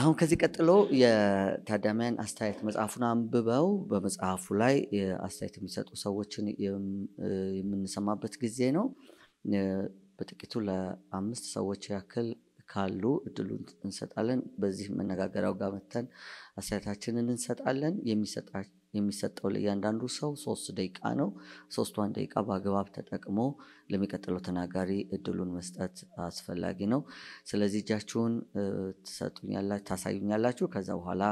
አሁን ከዚህ ቀጥሎ የታዳሚያን አስተያየት መጽሐፉን አንብበው በመጽሐፉ ላይ አስተያየት የሚሰጡ ሰዎችን የምንሰማበት ጊዜ ነው። በጥቂቱ ለአምስት ሰዎች ያክል ካሉ እድሉን እንሰጣለን። በዚህ መነጋገሪያው ጋር መተን አስተያየታችንን እንሰጣለን። የሚሰጠው ለእያንዳንዱ ሰው ሶስት ደቂቃ ነው። ሶስቷን ደቂቃ በአግባብ ተጠቅሞ ለሚቀጥለው ተናጋሪ እድሉን መስጠት አስፈላጊ ነው። ስለዚህ እጃችሁን ታሳዩኛላችሁ። ከዛ በኋላ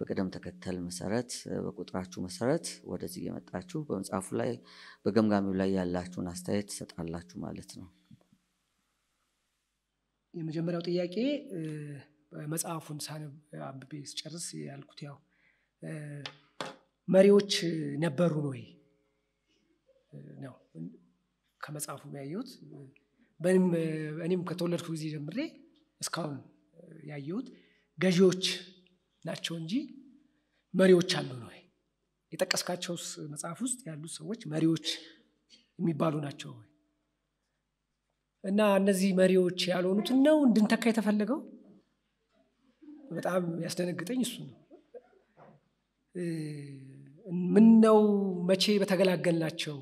በቅደም ተከተል መሰረት በቁጥራችሁ መሰረት ወደዚህ እየመጣችሁ በመጽሐፉ ላይ በገምጋሚው ላይ ያላችሁን አስተያየት ትሰጣላችሁ ማለት ነው። የመጀመሪያው ጥያቄ መጽሐፉን ሳነብ አብቤ ስጨርስ ያልኩት ያው መሪዎች ነበሩ ወይ ነው ከመጽሐፉ ያየሁት። እኔም ከተወለድኩ ጊዜ ጀምሬ እስካሁን ያየሁት ገዢዎች ናቸው እንጂ መሪዎች አሉ ነው። የጠቀስካቸው መጽሐፍ ውስጥ ያሉት ሰዎች መሪዎች የሚባሉ ናቸው ወይ? እና እነዚህ መሪዎች ያልሆኑትን ነው እንድንተካ የተፈለገው። በጣም ያስደነግጠኝ እሱ ነው። ምን ነው መቼ በተገላገልናቸው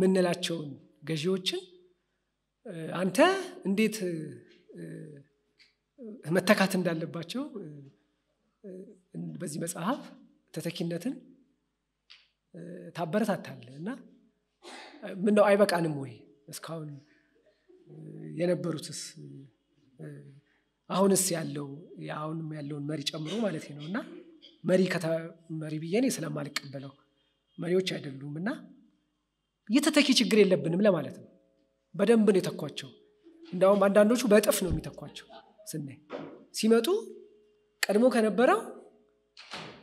ምንላቸውን ገዢዎችን አንተ እንዴት መተካት እንዳለባቸው በዚህ መጽሐፍ ተተኪነትን ታበረታታለ እና ምነው አይበቃንም ወይ እስካሁን የነበሩትስ አሁንስ ያለው አሁንም ያለውን መሪ ጨምሮ ማለት ነው እና መሪ መሪ ብዬኔ ስለማልቀበለው መሪዎች አይደሉም እና የተተኪ ችግር የለብንም ለማለት ነው። በደንብ ነው የተኳቸው። እንዲሁም አንዳንዶቹ በእጥፍ ነው የሚተኳቸው ስናይ ሲመጡ ቀድሞ ከነበረው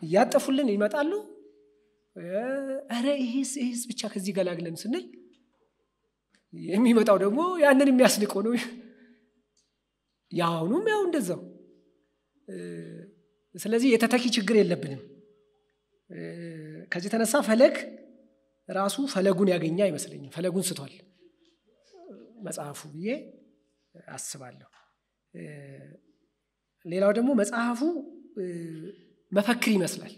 እያጠፉልን ይመጣሉ። ረ ይሄስ ይህስ ብቻ ከዚህ ገላግለን ስንል የሚመጣው ደግሞ ያንን የሚያስንቀው ነው። የአሁኑም ያው እንደዛው። ስለዚህ የተተኪ ችግር የለብንም። ከዚህ የተነሳ ፈለግ ራሱ ፈለጉን ያገኘ አይመስለኝም። ፈለጉን ስቷል መጽሐፉ ብዬ አስባለሁ። ሌላው ደግሞ መጽሐፉ መፈክር ይመስላል።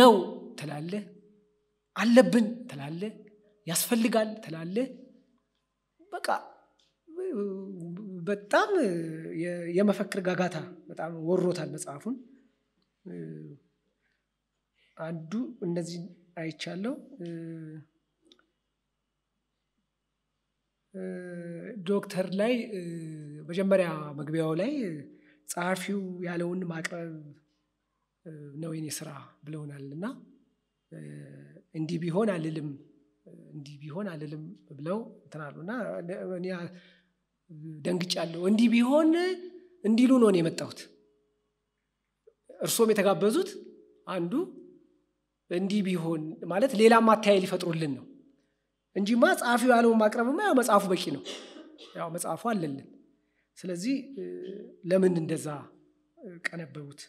ነው ትላለህ፣ አለብን ትላለህ ያስፈልጋል ትላለ በቃ በጣም የመፈክር ጋጋታ በጣም ወሮታል መጽሐፉን። አንዱ እነዚህ አይቻለው ዶክተር ላይ መጀመሪያ መግቢያው ላይ ጸሐፊው ያለውን ማቅረብ ነው የኔ ስራ ብለውናል እና እንዲህ ቢሆን አልልም እንዲህ ቢሆን አልልም ብለው ትናሉ እና ደንግጫለሁ። እንዲህ ቢሆን እንዲሉ ነው የመጣሁት። እርሶም የተጋበዙት አንዱ እንዲህ ቢሆን ማለት ሌላም ማታያ ሊፈጥሩልን ነው እንጂማ ጸሐፊው ያለውን ማቅረብማ ያው መጽሐፉ በቂ ነው። ያው መጽሐፉ አለልን። ስለዚህ ለምን እንደዛ ቀነበቡት?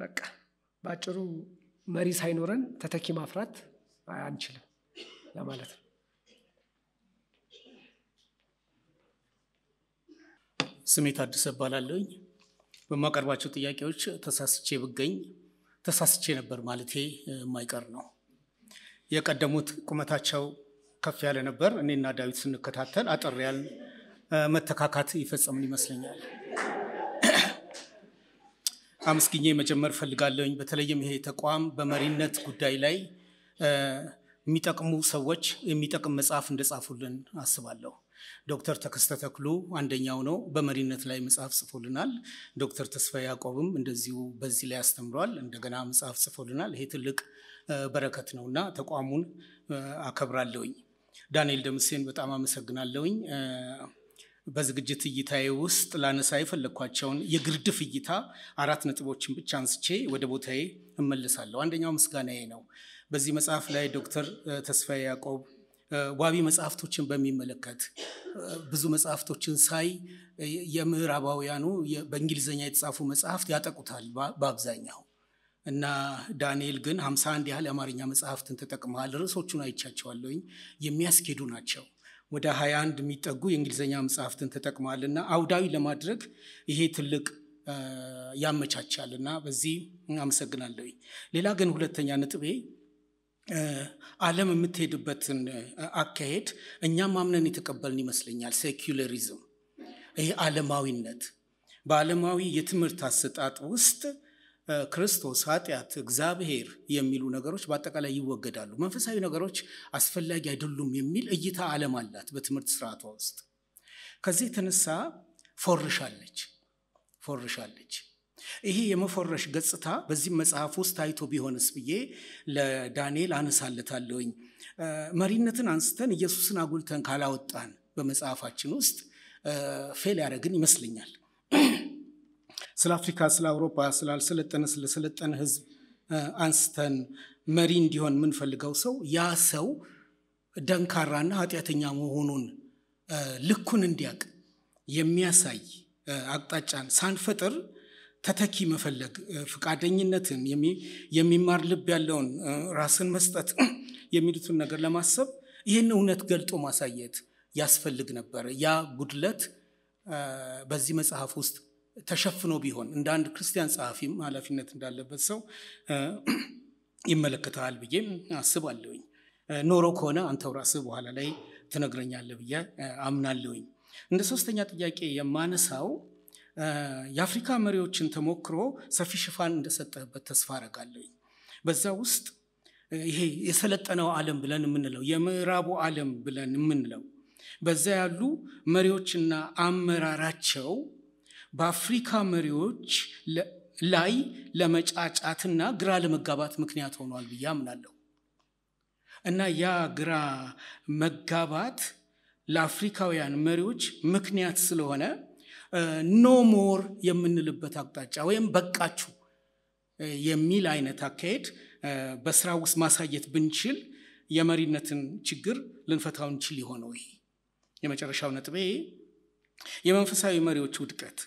በቃ በአጭሩ መሪ ሳይኖረን ተተኪ ማፍራት አንችልም ለማለት ነው። ስሜ አድሰ ባላለኝ በማቀርባቸው ጥያቄዎች ተሳስቼ ብገኝ ተሳስቼ ነበር ማለቴ የማይቀር ነው። የቀደሙት ቁመታቸው ከፍ ያለ ነበር። እኔና ዳዊት ስንከታተል አጠር ያል መተካካት ይፈጸምን ይመስለኛል። አመስግኜ መጀመር ፈልጋለሁኝ። በተለይም ይሄ ተቋም በመሪነት ጉዳይ ላይ የሚጠቅሙ ሰዎች የሚጠቅም መጽሐፍ እንደጻፉልን አስባለሁ። ዶክተር ተከስተ ተክሉ አንደኛው ነው፣ በመሪነት ላይ መጽሐፍ ጽፎልናል። ዶክተር ተስፋ ያዕቆብም እንደዚሁ በዚህ ላይ አስተምሯል፣ እንደገና መጽሐፍ ጽፎልናል። ይሄ ትልቅ በረከት ነው እና ተቋሙን አከብራለሁኝ። ዳንኤል ደምሴን በጣም አመሰግናለሁኝ። በዝግጅት እይታዬ ውስጥ ላነሳ የፈለግኳቸውን የግርድፍ እይታ አራት ነጥቦችን ብቻ አንስቼ ወደ ቦታዬ እመልሳለሁ። አንደኛው ምስጋናዬ ነው። በዚህ መጽሐፍ ላይ ዶክተር ተስፋዬ ያዕቆብ ዋቢ መጽሐፍቶችን በሚመለከት ብዙ መጽሐፍቶችን ሳይ የምዕራባውያኑ በእንግሊዝኛ የተጻፉ መጽሐፍት ያጠቁታል በአብዛኛው እና ዳንኤል ግን 51 ያህል የአማርኛ መጽሐፍትን ተጠቅመሃል። ርዕሶቹን አይቻቸዋለኝ የሚያስኬዱ ናቸው። ወደ 21 የሚጠጉ የእንግሊዝኛ መጽሐፍትን ተጠቅሟል እና አውዳዊ ለማድረግ ይሄ ትልቅ ያመቻቻል እና በዚህ አመሰግናለሁ። ሌላ ግን ሁለተኛ ነጥቤ አለም የምትሄድበትን አካሄድ እኛም አምነን የተቀበልን ይመስለኛል። ሴኪላሪዝም ይሄ አለማዊነት በዓለማዊ የትምህርት አሰጣጥ ውስጥ ክርስቶስ፣ ኃጢአት፣ እግዚአብሔር የሚሉ ነገሮች በአጠቃላይ ይወገዳሉ። መንፈሳዊ ነገሮች አስፈላጊ አይደሉም የሚል እይታ ዓለም አላት በትምህርት ስርዓቷ ውስጥ። ከዚህ የተነሳ ፎርሻለች ፎርሻለች። ይሄ የመፎረሽ ገጽታ በዚህም መጽሐፍ ውስጥ ታይቶ ቢሆንስ ብዬ ለዳንኤል አነሳለታለሁኝ። መሪነትን አንስተን ኢየሱስን አጉልተን ካላወጣን በመጽሐፋችን ውስጥ ፌል ያደረግን ይመስለኛል። ስለ አፍሪካ፣ ስለ አውሮፓ፣ ስላልሰለጠነ ስለሰለጠነ ህዝብ አንስተን መሪ እንዲሆን የምንፈልገው ሰው ያ ሰው ደንካራና ኃጢአተኛ መሆኑን ልኩን እንዲያውቅ የሚያሳይ አቅጣጫን ሳንፈጥር ተተኪ መፈለግ፣ ፈቃደኝነትን፣ የሚማር ልብ ያለውን ራስን መስጠት የሚሉትን ነገር ለማሰብ ይህን እውነት ገልጦ ማሳየት ያስፈልግ ነበር። ያ ጉድለት በዚህ መጽሐፍ ውስጥ ተሸፍኖ ቢሆን እንደ አንድ ክርስቲያን ጸሐፊም ኃላፊነት እንዳለበት ሰው ይመለከተሃል ብዬም አስባለሁኝ። ኖሮ ከሆነ አንተው ራስህ በኋላ ላይ ትነግረኛለ ብዬ አምናለሁኝ። እንደ ሶስተኛ ጥያቄ የማነሳው የአፍሪካ መሪዎችን ተሞክሮ ሰፊ ሽፋን እንደሰጠህበት ተስፋ አረጋለሁኝ። በዛ ውስጥ ይሄ የሰለጠነው ዓለም ብለን የምንለው የምዕራቡ ዓለም ብለን የምንለው በዛ ያሉ መሪዎችና አመራራቸው በአፍሪካ መሪዎች ላይ ለመጫጫትና ግራ ለመጋባት ምክንያት ሆኗል ብዬ አምናለሁ እና ያ ግራ መጋባት ለአፍሪካውያን መሪዎች ምክንያት ስለሆነ ኖ ሞር የምንልበት አቅጣጫ ወይም በቃችሁ የሚል አይነት አካሄድ በስራ ውስጥ ማሳየት ብንችል የመሪነትን ችግር ልንፈታው እንችል ይሄ የመጨረሻው ነጥቤ የመንፈሳዊ መሪዎች ውድቀት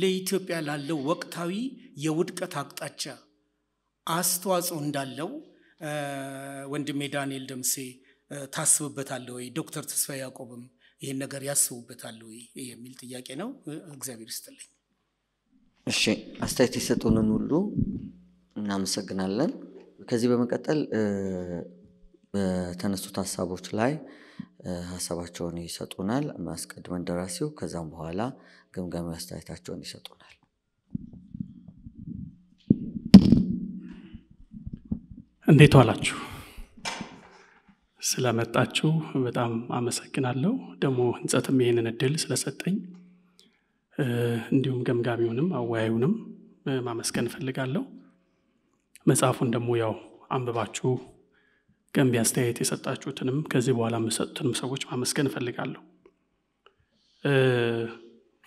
ለኢትዮጵያ ላለው ወቅታዊ የውድቀት አቅጣጫ አስተዋጽኦ እንዳለው ወንድሜ ዳንኤል ደምሴ ታስብበታለ ወይ? ዶክተር ተስፋ ያዕቆብም ይህን ነገር ያስቡበታል ወይ የሚል ጥያቄ ነው። እግዚአብሔር ይስጥልኝ። እሺ፣ አስተያየት የሰጡንን ሁሉ እናመሰግናለን። ከዚህ በመቀጠል በተነሱት ሀሳቦች ላይ ሀሳባቸውን ይሰጡናል። አስቀድመን ደራሲው ከዛም በኋላ ግምገማ አስተያየታቸውን ይሰጡናል። እንዴት ዋላችሁ? ስለመጣችሁ በጣም አመሰግናለሁ። ደግሞ ህንጸትም ይህንን እድል ስለሰጠኝ እንዲሁም ገምጋሚውንም አወያዩንም ማመስገን እፈልጋለሁ። መጽሐፉን ደግሞ ያው አንብባችሁ ገንቢ አስተያየት የሰጣችሁትንም ከዚህ በኋላ የምሰጡትንም ሰዎች ማመስገን እፈልጋለሁ።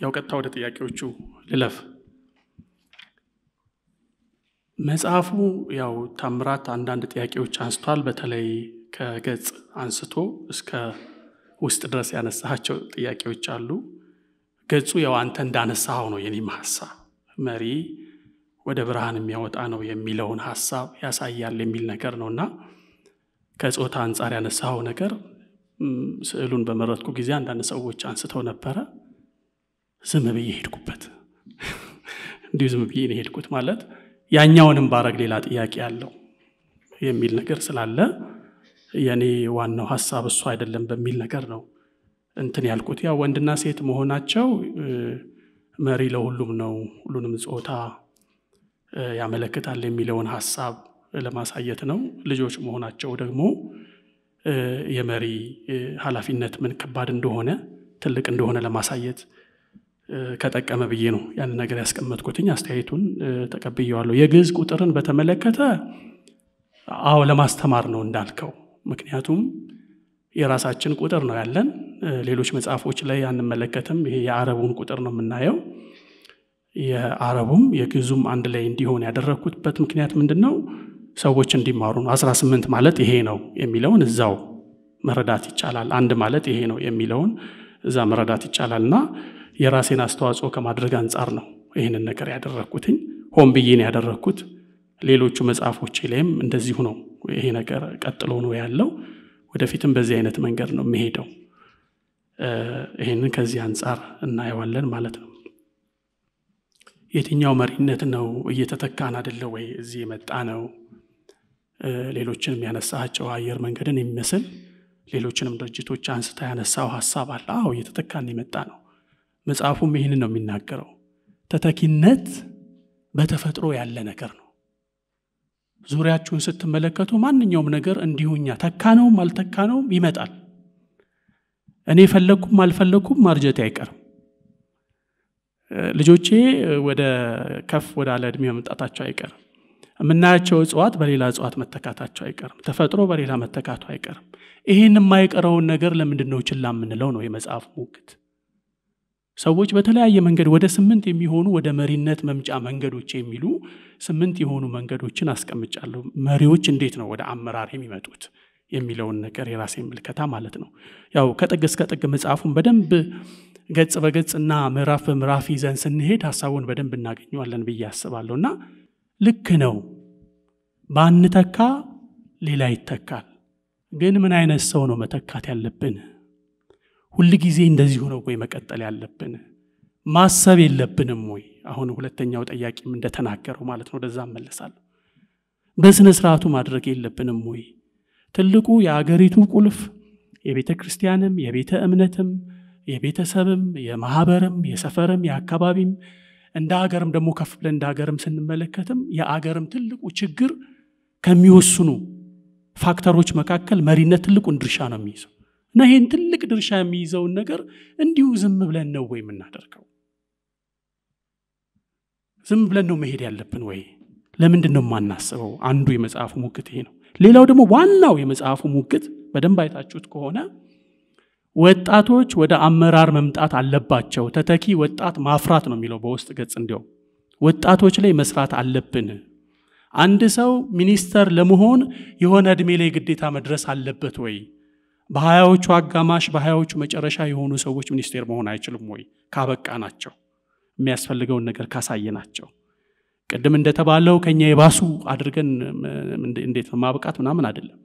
ያው ቀጥታ ወደ ጥያቄዎቹ ልለፍ። መጽሐፉ ያው ታምራት አንዳንድ ጥያቄዎች አንስቷል። በተለይ ከገጽ አንስቶ እስከ ውስጥ ድረስ ያነሳቸው ጥያቄዎች አሉ። ገጹ ያው አንተ እንዳነሳው ነው የኔም ሀሳብ መሪ ወደ ብርሃን የሚያወጣ ነው የሚለውን ሀሳብ ያሳያል የሚል ነገር ነው እና ከጾታ አንጻር ያነሳው ነገር ስዕሉን በመረጥኩ ጊዜ አንዳንድ ሰዎች አንስተው ነበረ። ዝም ብዬ ሄድኩበት። እንዲሁ ዝም ብዬ ሄድኩት ማለት ያኛውንም ባረግ ሌላ ጥያቄ አለው የሚል ነገር ስላለ የኔ ዋናው ሀሳብ እሱ አይደለም በሚል ነገር ነው እንትን ያልኩት። ያው ወንድና ሴት መሆናቸው መሪ ለሁሉም ነው፣ ሁሉንም ጾታ ያመለክታል የሚለውን ሀሳብ ለማሳየት ነው። ልጆች መሆናቸው ደግሞ የመሪ ሀላፊነት ምን ከባድ እንደሆነ ትልቅ እንደሆነ ለማሳየት ከጠቀመ ብዬ ነው ያን ነገር ያስቀመጥኩትኝ። አስተያየቱን ተቀብየዋለሁ። የግዝ ቁጥርን በተመለከተ አዎ ለማስተማር ነው እንዳልከው። ምክንያቱም የራሳችን ቁጥር ነው ያለን። ሌሎች መጽሐፎች ላይ አንመለከትም። ይሄ የአረቡን ቁጥር ነው የምናየው። የአረቡም የግዙም አንድ ላይ እንዲሆን ያደረግኩትበት ምክንያት ምንድን ነው? ሰዎች እንዲማሩ ነው። 18 ማለት ይሄ ነው የሚለውን እዛው መረዳት ይቻላል። አንድ ማለት ይሄ ነው የሚለውን እዛ መረዳት ይቻላል እና የራሴን አስተዋጽኦ ከማድረግ አንጻር ነው ይህንን ነገር ያደረግኩትኝ። ሆን ብዬን ያደረግኩት ሌሎቹ መጽሐፎቼ ላይም እንደዚሁ ነው። ይሄ ነገር ቀጥሎ ነው ያለው። ወደፊትም በዚህ አይነት መንገድ ነው የሚሄደው። ይህንን ከዚህ አንጻር እናየዋለን ማለት ነው። የትኛው መሪነት ነው እየተተካን አደለ ወይ? እዚህ የመጣ ነው። ሌሎችንም ያነሳቸው አየር መንገድን የሚመስል ሌሎችንም ድርጅቶች አንስታ ያነሳው ሀሳብ አለ። አዎ እየተተካን የመጣ ነው። መጽሐፉም ይህንን ነው የሚናገረው። ተተኪነት በተፈጥሮ ያለ ነገር ነው። ዙሪያችሁን ስትመለከቱ ማንኛውም ነገር እንዲሁኛ ተካነውም አልተካነውም ይመጣል። እኔ ፈለግኩም አልፈለግኩም ማርጀቴ አይቀርም። ልጆቼ ወደ ከፍ ወደ አለ ዕድሜ መምጣታቸው አይቀርም። የምናያቸው እጽዋት በሌላ እጽዋት መተካታቸው አይቀርም። ተፈጥሮ በሌላ መተካቱ አይቀርም። ይህን የማይቀረውን ነገር ለምንድነው ችላ የምንለው ነው የመጽሐፍ ሙግት። ሰዎች በተለያየ መንገድ ወደ ስምንት የሚሆኑ ወደ መሪነት መምጫ መንገዶች የሚሉ ስምንት የሆኑ መንገዶችን አስቀምጫለሁ። መሪዎች እንዴት ነው ወደ አመራር የሚመጡት የሚለውን ነገር የራሴ ምልከታ ማለት ነው። ያው ከጥግ እስከ ጥግ መጽሐፉን በደንብ ገጽ በገጽ እና ምዕራፍ በምዕራፍ ይዘን ስንሄድ ሀሳቡን በደንብ እናገኘዋለን ብዬ አስባለሁ። እና ልክ ነው ባንተካ ሌላ ይተካል። ግን ምን አይነት ሰው ነው መተካት ያለብን? ሁል ጊዜ እንደዚህ ሆነው ወይ መቀጠል ያለብን ማሰብ የለብንም ወይ? አሁን ሁለተኛው ጠያቂም እንደተናገረው ማለት ነው። ወደዛ መለሳለሁ። በስነ ስርዓቱ ማድረግ የለብንም ወይ? ትልቁ የአገሪቱ ቁልፍ የቤተ ክርስቲያንም የቤተ እምነትም የቤተሰብም የማህበርም የሰፈርም የአካባቢም እንደ አገርም ደግሞ ከፍ ብለን እንደ አገርም ስንመለከትም የአገርም ትልቁ ችግር ከሚወስኑ ፋክተሮች መካከል መሪነት ትልቁን ድርሻ ነው የሚይዘው። እና ይህን ትልቅ ድርሻ የሚይዘውን ነገር እንዲሁ ዝም ብለን ነው ወይ የምናደርገው? ዝም ብለን ነው መሄድ ያለብን ወይ? ለምንድን ነው የማናስበው? አንዱ የመጽሐፉ ሙግት ይሄ ነው። ሌላው ደግሞ ዋናው የመጽሐፉ ሙግት በደንብ አይታችሁት ከሆነ ወጣቶች ወደ አመራር መምጣት አለባቸው፣ ተተኪ ወጣት ማፍራት ነው የሚለው በውስጥ ገጽ። እንዲያውም ወጣቶች ላይ መስራት አለብን። አንድ ሰው ሚኒስተር ለመሆን የሆነ እድሜ ላይ ግዴታ መድረስ አለበት ወይ? በሀያዎቹ አጋማሽ በሀያዎቹ መጨረሻ የሆኑ ሰዎች ሚኒስቴር መሆን አይችልም ወይ? ካበቃ ናቸው የሚያስፈልገውን ነገር ካሳየ ናቸው። ቅድም እንደተባለው ከኛ የባሱ አድርገን እንዴት ማብቃት ምናምን አይደለም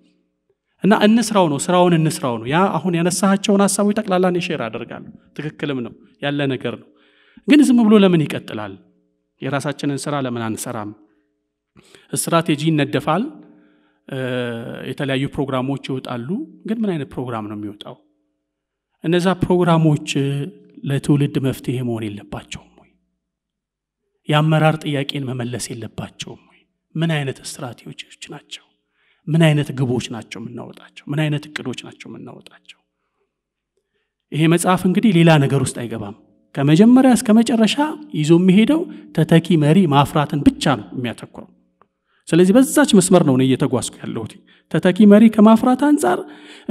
እና እንስራው ነው ስራውን እንስራው ነው። ያ አሁን ያነሳቸውን ሀሳቦች ጠቅላላን ሼር አደርጋለሁ። ትክክልም ነው ያለ ነገር ነው። ግን ዝም ብሎ ለምን ይቀጥላል? የራሳችንን ስራ ለምን አንሰራም? ስትራቴጂ ይነደፋል። የተለያዩ ፕሮግራሞች ይወጣሉ። ግን ምን አይነት ፕሮግራም ነው የሚወጣው? እነዛ ፕሮግራሞች ለትውልድ መፍትሄ መሆን የለባቸውም ወይ? የአመራር ጥያቄን መመለስ የለባቸውም ወይ? ምን አይነት ስትራቴጂዎች ናቸው? ምን አይነት ግቦች ናቸው የምናወጣቸው? ምን አይነት እቅዶች ናቸው የምናወጣቸው? ይሄ መጽሐፍ እንግዲህ ሌላ ነገር ውስጥ አይገባም። ከመጀመሪያ እስከ መጨረሻ ይዞ የሚሄደው ተተኪ መሪ ማፍራትን ብቻ ነው የሚያተኩረው። ስለዚህ በዛች መስመር ነው እየተጓዝኩ ያለሁት። ተተኪ መሪ ከማፍራት አንጻር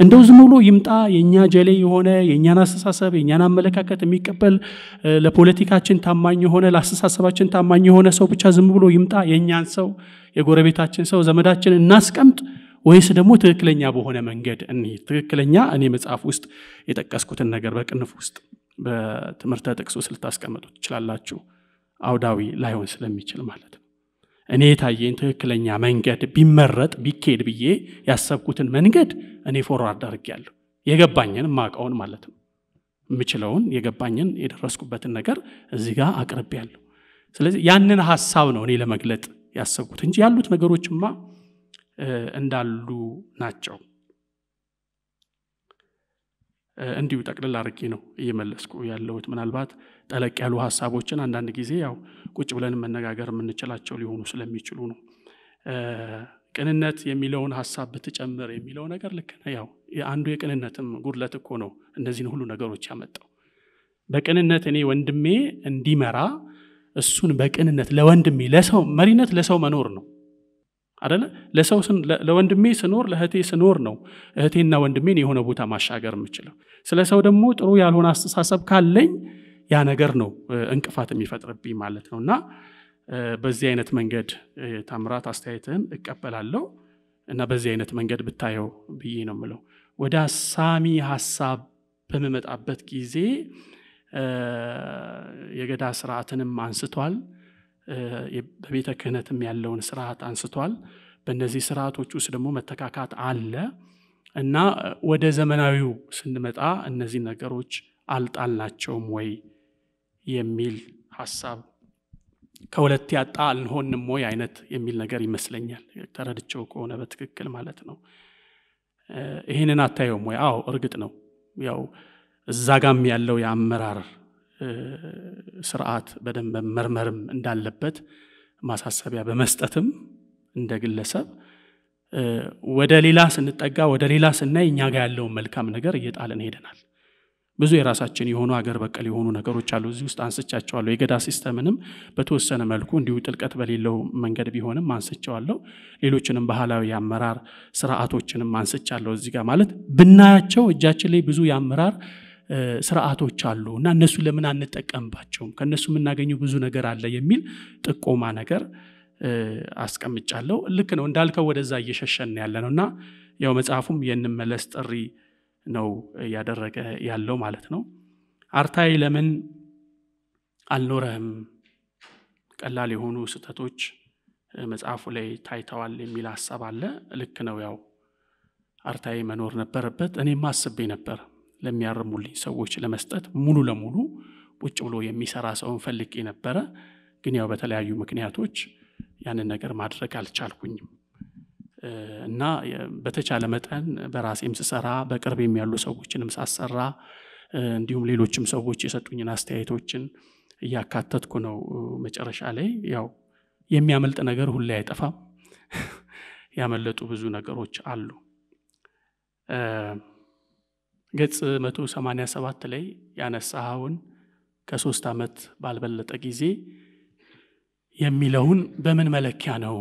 እንደው ዝም ብሎ ይምጣ የእኛ ጀሌ የሆነ የእኛን አስተሳሰብ የእኛን አመለካከት የሚቀበል ለፖለቲካችን ታማኝ የሆነ ለአስተሳሰባችን ታማኝ የሆነ ሰው ብቻ ዝም ብሎ ይምጣ፣ የእኛን ሰው የጎረቤታችን ሰው ዘመዳችን እናስቀምጥ ወይስ ደግሞ ትክክለኛ በሆነ መንገድ እንሂድ? ትክክለኛ እኔ መጽሐፍ ውስጥ የጠቀስኩትን ነገር በቅንፍ ውስጥ በትምህርተ ጥቅስ ውስጥ ትችላላችሁ። አውዳዊ ላይሆን ስለሚችል ማለት ነው። እኔ የታየኝ ትክክለኛ መንገድ ቢመረጥ ቢኬድ ብዬ ያሰብኩትን መንገድ እኔ ፎርዋርድ አድርጌያለሁ። የገባኝን ማቀውን ማለት ነው የምችለውን የገባኝን የደረስኩበትን ነገር እዚህ ጋር አቅርቤያለሁ። ስለዚህ ያንን ሀሳብ ነው እኔ ለመግለጥ ያሰብኩት እንጂ ያሉት ነገሮችማ እንዳሉ ናቸው። እንዲሁ ጠቅልል አድርጌ ነው እየመለስኩ ያለሁት ምናልባት ጠለቅ ያሉ ሀሳቦችን አንዳንድ ጊዜ ያው ቁጭ ብለን መነጋገር የምንችላቸው ሊሆኑ ስለሚችሉ ነው። ቅንነት የሚለውን ሀሳብ ብትጨምር የሚለው ነገር ልክ ያው አንዱ የቅንነትም ጉድለት እኮ ነው እነዚህን ሁሉ ነገሮች ያመጣው። በቅንነት እኔ ወንድሜ እንዲመራ እሱን በቅንነት ለወንድሜ ለሰው መሪነት ለሰው መኖር ነው አደለ? ለሰው ለወንድሜ ስኖር ለእህቴ ስኖር ነው እህቴና ወንድሜን የሆነ ቦታ ማሻገር የምችለው። ስለ ሰው ደግሞ ጥሩ ያልሆነ አስተሳሰብ ካለኝ ያ ነገር ነው እንቅፋት የሚፈጥርብኝ ማለት ነው እና በዚህ አይነት መንገድ ታምራት አስተያየትህን እቀበላለሁ እና በዚህ አይነት መንገድ ብታየው ብዬ ነው የምለው ወደ ሳሚ ሀሳብ በምመጣበት ጊዜ የገዳ ስርዓትንም አንስቷል በቤተ ክህነትም ያለውን ስርዓት አንስቷል በእነዚህ ስርዓቶች ውስጥ ደግሞ መተካካት አለ እና ወደ ዘመናዊው ስንመጣ እነዚህ ነገሮች አልጣልናቸውም ወይ የሚል ሀሳብ ከሁለት ያጣ አልሆንም ወይ አይነት የሚል ነገር ይመስለኛል ተረድቸው ከሆነ በትክክል ማለት ነው ይህንን አታየውም ወይ አዎ እርግጥ ነው ያው እዛ ጋም ያለው የአመራር ስርዓት በደንብ መመርመርም እንዳለበት ማሳሰቢያ በመስጠትም እንደ ግለሰብ ወደ ሌላ ስንጠጋ ወደ ሌላ ስናይ እኛ ጋር ያለውን መልካም ነገር እየጣለን ሄደናል ብዙ የራሳችን የሆኑ ሀገር በቀል የሆኑ ነገሮች አሉ። እዚህ ውስጥ አንስቻቸዋለሁ። የገዳ ሲስተምንም በተወሰነ መልኩ እንዲሁ ጥልቀት በሌለው መንገድ ቢሆንም አንስቸዋለሁ። ሌሎችንም ባህላዊ የአመራር ስርዓቶችንም አንስቻለሁ። እዚህ ጋር ማለት ብናያቸው እጃችን ላይ ብዙ የአመራር ስርዓቶች አሉ እና እነሱ ለምን አንጠቀምባቸውም? ከእነሱ የምናገኘው ብዙ ነገር አለ የሚል ጥቆማ ነገር አስቀምጫለሁ። ልክ ነው እንዳልከው ወደዛ እየሸሸን ያለ ነው እና ያው መጽሐፉም የንመለስ ጥሪ ነው እያደረገ ያለው ማለት ነው። አርታይ ለምን አልኖረህም? ቀላል የሆኑ ስህተቶች መጽሐፉ ላይ ታይተዋል የሚል ሀሳብ አለ። ልክ ነው። ያው አርታይ መኖር ነበረበት። እኔም አስቤ ነበር ለሚያርሙልኝ ሰዎች ለመስጠት ሙሉ ለሙሉ ቁጭ ብሎ የሚሰራ ሰውን ፈልጌ ነበረ። ግን ያው በተለያዩ ምክንያቶች ያንን ነገር ማድረግ አልቻልኩኝም። እና በተቻለ መጠን በራሴም ስሰራ በቅርብ ያሉ ሰዎችንም ሳሰራ እንዲሁም ሌሎችም ሰዎች የሰጡኝን አስተያየቶችን እያካተትኩ ነው። መጨረሻ ላይ ያው የሚያመልጥ ነገር ሁሌ አይጠፋም። ያመለጡ ብዙ ነገሮች አሉ። ገጽ 187 ላይ ያነሳውን ከሶስት ዓመት ባልበለጠ ጊዜ የሚለውን በምን መለኪያ ነው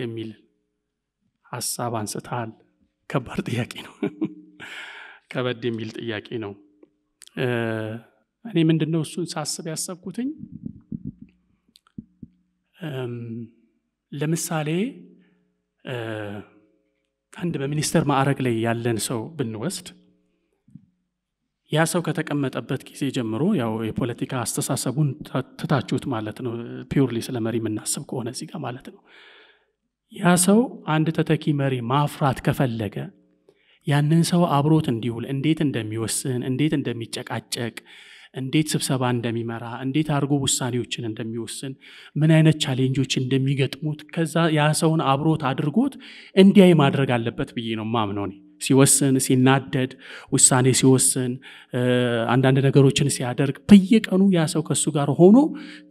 የሚል ሀሳብ አንስተሃል። ከባድ ጥያቄ ነው። ከበድ የሚል ጥያቄ ነው። እኔ ምንድን ነው እሱን ሳስብ ያሰብኩትኝ ለምሳሌ አንድ በሚኒስተር ማዕረግ ላይ ያለን ሰው ብንወስድ ያ ሰው ከተቀመጠበት ጊዜ ጀምሮ ያው የፖለቲካ አስተሳሰቡን ትታችሁት ማለት ነው። ፒርሊ ስለ መሪ የምናስብ ከሆነ እዚህ ማለት ነው ያ ሰው አንድ ተተኪ መሪ ማፍራት ከፈለገ ያንን ሰው አብሮት እንዲውል እንዴት እንደሚወስን፣ እንዴት እንደሚጨቃጨቅ፣ እንዴት ስብሰባ እንደሚመራ፣ እንዴት አድርጎ ውሳኔዎችን እንደሚወስን፣ ምን አይነት ቻሌንጆች እንደሚገጥሙት ከዛ ያ ሰውን አብሮት አድርጎት እንዲያይ ማድረግ አለበት ብዬ ነው ማምነው ሲወስን ሲናደድ ውሳኔ ሲወስን አንዳንድ ነገሮችን ሲያደርግ በየቀኑ ያ ሰው ከእሱ ጋር ሆኖ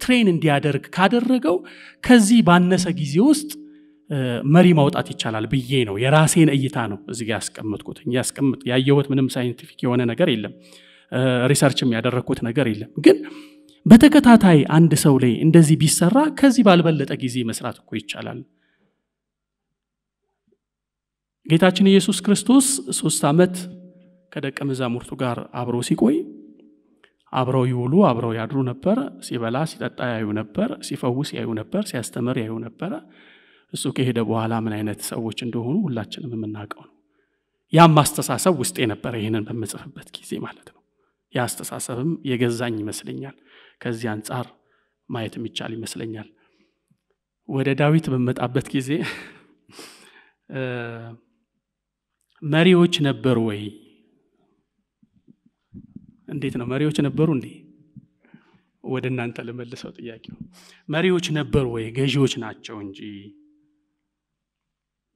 ትሬን እንዲያደርግ ካደረገው ከዚህ ባነሰ ጊዜ ውስጥ መሪ ማውጣት ይቻላል ብዬ ነው። የራሴን እይታ ነው እዚ ያስቀምጥኩት። ያስቀምጥ ያየሁት ምንም ሳይንቲፊክ የሆነ ነገር የለም፣ ሪሰርችም ያደረግኩት ነገር የለም። ግን በተከታታይ አንድ ሰው ላይ እንደዚህ ቢሰራ ከዚህ ባልበለጠ ጊዜ መስራት እኮ ይቻላል። ጌታችን ኢየሱስ ክርስቶስ ሶስት ዓመት ከደቀ መዛሙርቱ ጋር አብሮ ሲቆይ አብረው ይውሉ አብረው ያድሩ ነበር። ሲበላ ሲጠጣ ያዩ ነበር። ሲፈውስ ያዩ ነበር። ሲያስተምር ያዩ ነበረ። እሱ ከሄደ በኋላ ምን አይነት ሰዎች እንደሆኑ ሁላችንም የምናውቀው ነው። ያም አስተሳሰብ ውስጥ የነበረ ይህንን በምጽፍበት ጊዜ ማለት ነው። የአስተሳሰብም የገዛኝ ይመስለኛል። ከዚህ አንጻር ማየት የሚቻል ይመስለኛል። ወደ ዳዊት በመጣበት ጊዜ መሪዎች ነበሩ ወይ? እንዴት ነው መሪዎች ነበሩ እንዴ? ወደ እናንተ ልመልሰው ጥያቄው። መሪዎች ነበሩ ወይ? ገዢዎች ናቸው እንጂ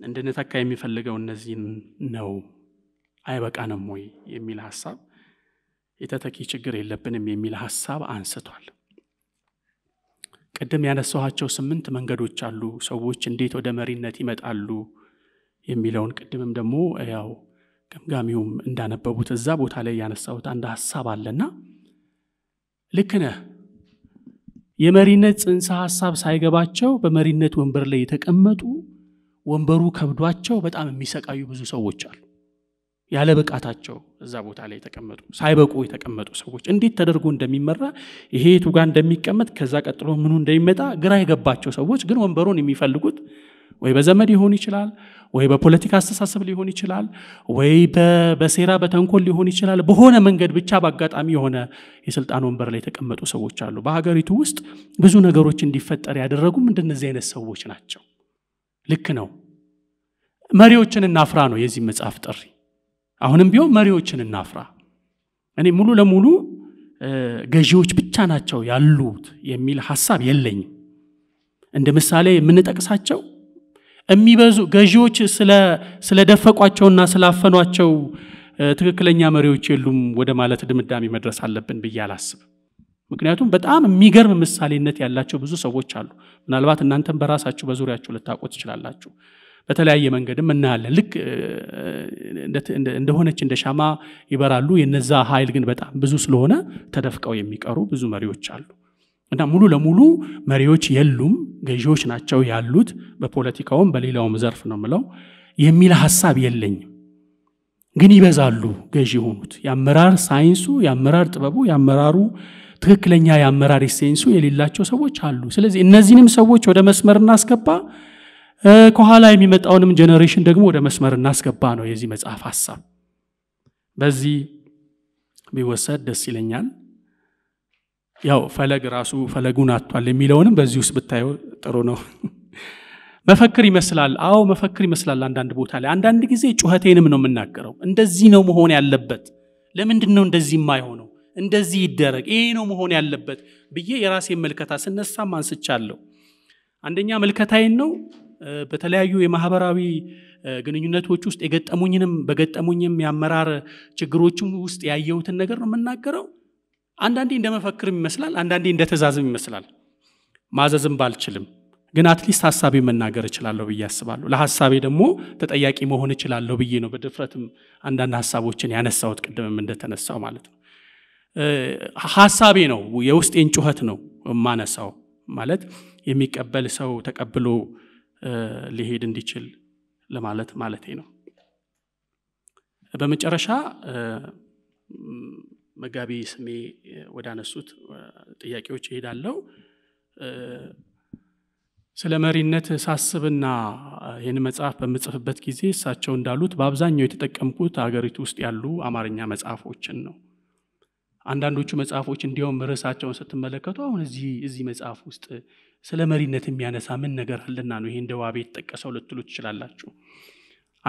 እንድንተካ የሚፈልገው እነዚህን ነው። አይበቃንም ወይ የሚል ሀሳብ የተተኪ ችግር የለብንም የሚል ሀሳብ አንስቷል። ቅድም ያነሳኋቸው ስምንት መንገዶች አሉ። ሰዎች እንዴት ወደ መሪነት ይመጣሉ የሚለውን ቅድምም ደግሞ ያው ገምጋሚውም እንዳነበቡት እዛ ቦታ ላይ ያነሳሁት አንድ ሀሳብ አለና ልክነ የመሪነት ጽንሰ ሀሳብ ሳይገባቸው በመሪነት ወንበር ላይ የተቀመጡ ወንበሩ ከብዷቸው በጣም የሚሰቃዩ ብዙ ሰዎች አሉ። ያለ ብቃታቸው እዛ ቦታ ላይ የተቀመጡ ሳይበቁ የተቀመጡ ሰዎች እንዴት ተደርጎ እንደሚመራ ይሄ የቱ ጋር እንደሚቀመጥ ከዛ ቀጥሎ ምኑ እንደሚመጣ ግራ የገባቸው ሰዎች ግን ወንበሩን የሚፈልጉት ወይ በዘመድ ሊሆን ይችላል፣ ወይ በፖለቲካ አስተሳሰብ ሊሆን ይችላል፣ ወይ በሴራ በተንኮል ሊሆን ይችላል። በሆነ መንገድ ብቻ በአጋጣሚ የሆነ የስልጣን ወንበር ላይ የተቀመጡ ሰዎች አሉ። በሀገሪቱ ውስጥ ብዙ ነገሮች እንዲፈጠር ያደረጉም እንደነዚህ አይነት ሰዎች ናቸው። ልክ ነው። መሪዎችን እናፍራ ነው የዚህ መጽሐፍ ጥሪ። አሁንም ቢሆን መሪዎችን እናፍራ። እኔ ሙሉ ለሙሉ ገዢዎች ብቻ ናቸው ያሉት የሚል ሀሳብ የለኝም። እንደ ምሳሌ የምንጠቅሳቸው የሚበዙ ገዢዎች ስለደፈቋቸውና ስላፈኗቸው ትክክለኛ መሪዎች የሉም ወደ ማለት ድምዳሜ መድረስ አለብን ብዬ አላስብም። ምክንያቱም በጣም የሚገርም ምሳሌነት ያላቸው ብዙ ሰዎች አሉ። ምናልባት እናንተም በራሳችሁ በዙሪያችሁ ልታውቁት ትችላላችሁ። በተለያየ መንገድም እናያለን። ልክ እንደሆነች እንደ ሻማ ይበራሉ። የነዛ ኃይል ግን በጣም ብዙ ስለሆነ ተደፍቀው የሚቀሩ ብዙ መሪዎች አሉ እና ሙሉ ለሙሉ መሪዎች የሉም፣ ገዢዎች ናቸው ያሉት። በፖለቲካውም በሌላውም ዘርፍ ነው ምለው የሚል ሀሳብ የለኝም። ግን ይበዛሉ ገዢ የሆኑት የአመራር ሳይንሱ፣ የአመራር ጥበቡ፣ የአመራሩ ትክክለኛ የአመራር ሴንሱ የሌላቸው ሰዎች አሉ። ስለዚህ እነዚህንም ሰዎች ወደ መስመር እናስገባ፣ ከኋላ የሚመጣውንም ጀኔሬሽን ደግሞ ወደ መስመር እናስገባ ነው የዚህ መጽሐፍ ሀሳብ። በዚህ ቢወሰድ ደስ ይለኛል። ያው ፈለግ ራሱ ፈለጉን አቷል የሚለውንም በዚህ ውስጥ ብታየው ጥሩ ነው። መፈክር ይመስላል። አዎ መፈክር ይመስላል። አንዳንድ ቦታ ላይ አንዳንድ ጊዜ ጩኸቴንም ነው የምናገረው። እንደዚህ ነው መሆን ያለበት። ለምንድን ነው እንደዚህ የማይሆነው? እንደዚህ ይደረግ፣ ይሄ ነው መሆን ያለበት ብዬ የራሴን መልከታ ስነሳ አንስቻለሁ። አንደኛ መልከታዬን ነው። በተለያዩ የማህበራዊ ግንኙነቶች ውስጥ የገጠሙኝንም በገጠሙኝም የአመራር ችግሮችም ውስጥ ያየሁትን ነገር ነው የምናገረው። አንዳንዴ እንደ መፈክርም ይመስላል፣ አንዳንዴ እንደ ትእዛዝም ይመስላል። ማዘዝም ባልችልም ግን አትሊስት ሀሳቤ መናገር እችላለሁ ብዬ አስባለሁ። ለሀሳቤ ደግሞ ተጠያቂ መሆን እችላለሁ ብዬ ነው በድፍረትም አንዳንድ ሀሳቦችን ያነሳውት ቅድምም እንደተነሳው ማለት ነው። ሀሳቤ ነው፣ የውስጤን ጩኸት ነው የማነሳው። ማለት የሚቀበል ሰው ተቀብሎ ሊሄድ እንዲችል ለማለት ማለቴ ነው። በመጨረሻ መጋቢ ስሜ ወዳነሱት ጥያቄዎች ይሄዳለው ስለ መሪነት ሳስብና ይህን መጽሐፍ በምጽፍበት ጊዜ እሳቸው እንዳሉት በአብዛኛው የተጠቀምኩት አገሪቱ ውስጥ ያሉ አማርኛ መጽሐፎችን ነው። አንዳንዶቹ መጽሐፎች እንዲያውም ርዕሳቸውን ስትመለከቱ አሁን እዚህ እዚህ መጽሐፍ ውስጥ ስለ መሪነት የሚያነሳ ምን ነገር አለና ነው ይሄ እንደ ዋቤ የተጠቀሰው ልትሉ ትችላላችሁ።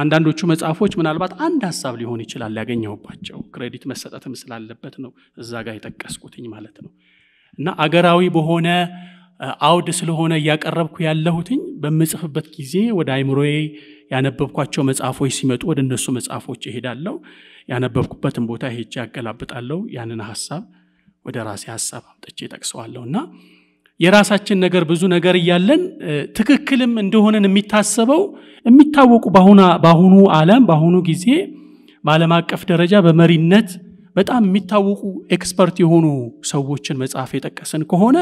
አንዳንዶቹ መጽሐፎች ምናልባት አንድ ሀሳብ ሊሆን ይችላል ያገኘሁባቸው፣ ክሬዲት መሰጠትም ስላለበት ነው እዛ ጋር የጠቀስኩትኝ ማለት ነው። እና አገራዊ በሆነ አውድ ስለሆነ እያቀረብኩ ያለሁትኝ በምጽፍበት ጊዜ ወደ አይምሮዬ ያነበብኳቸው መጽሐፎች ሲመጡ ወደ እነሱ መጽሐፎች ይሄዳለው። ያነበብኩበትን ቦታ ሄጅ ያገላብጣለው ያንን ሀሳብ ወደ ራሴ ሀሳብ አምጥቼ ጠቅሰዋለሁ እና የራሳችን ነገር ብዙ ነገር እያለን ትክክልም እንደሆነን የሚታሰበው የሚታወቁ በአሁኑ ዓለም በአሁኑ ጊዜ በዓለም አቀፍ ደረጃ በመሪነት በጣም የሚታወቁ ኤክስፐርት የሆኑ ሰዎችን መጽሐፍ የጠቀስን ከሆነ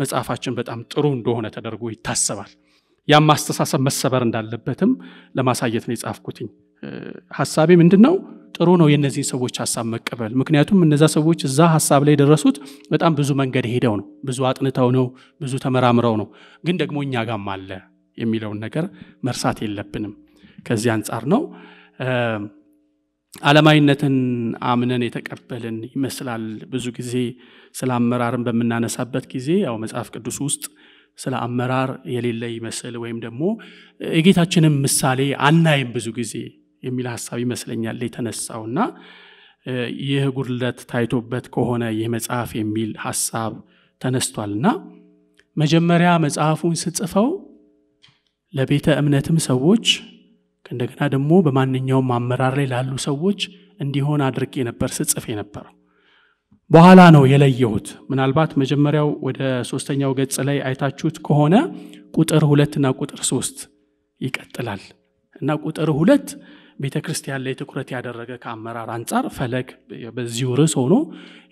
መጽሐፋችን በጣም ጥሩ እንደሆነ ተደርጎ ይታሰባል። ያም ማስተሳሰብ መሰበር እንዳለበትም ለማሳየት ነው የጻፍኩትኝ። ሀሳቤ ምንድን ነው? ጥሩ ነው የእነዚህን ሰዎች ሀሳብ መቀበል። ምክንያቱም እነዛ ሰዎች እዛ ሀሳብ ላይ የደረሱት በጣም ብዙ መንገድ ሄደው ነው፣ ብዙ አጥንተው ነው፣ ብዙ ተመራምረው ነው። ግን ደግሞ እኛ ጋም አለ የሚለውን ነገር መርሳት የለብንም። ከዚህ አንጻር ነው ዓለማዊነትን አምነን የተቀበልን ይመስላል። ብዙ ጊዜ ስለ አመራርን በምናነሳበት ጊዜ ያው መጽሐፍ ቅዱስ ውስጥ ስለ አመራር የሌለ ይመስል ወይም ደግሞ የጌታችንም ምሳሌ አናይም ብዙ ጊዜ የሚል ሀሳብ ይመስለኛል የተነሳው እና ይህ ጉድለት ታይቶበት ከሆነ ይህ መጽሐፍ የሚል ሀሳብ ተነስቷል እና መጀመሪያ መጽሐፉን ስጽፈው ለቤተ እምነትም ሰዎች እንደገና ደግሞ በማንኛውም አመራር ላይ ላሉ ሰዎች እንዲሆን አድርጌ ነበር ስጽፍ የነበረው። በኋላ ነው የለየሁት። ምናልባት መጀመሪያው ወደ ሶስተኛው ገጽ ላይ አይታችሁት ከሆነ ቁጥር ሁለትና ቁጥር ሶስት ይቀጥላል እና ቁጥር ሁለት ቤተ ክርስቲያን ላይ ትኩረት ያደረገ ከአመራር አንጻር ፈለግ በዚሁ ርዕስ ሆኖ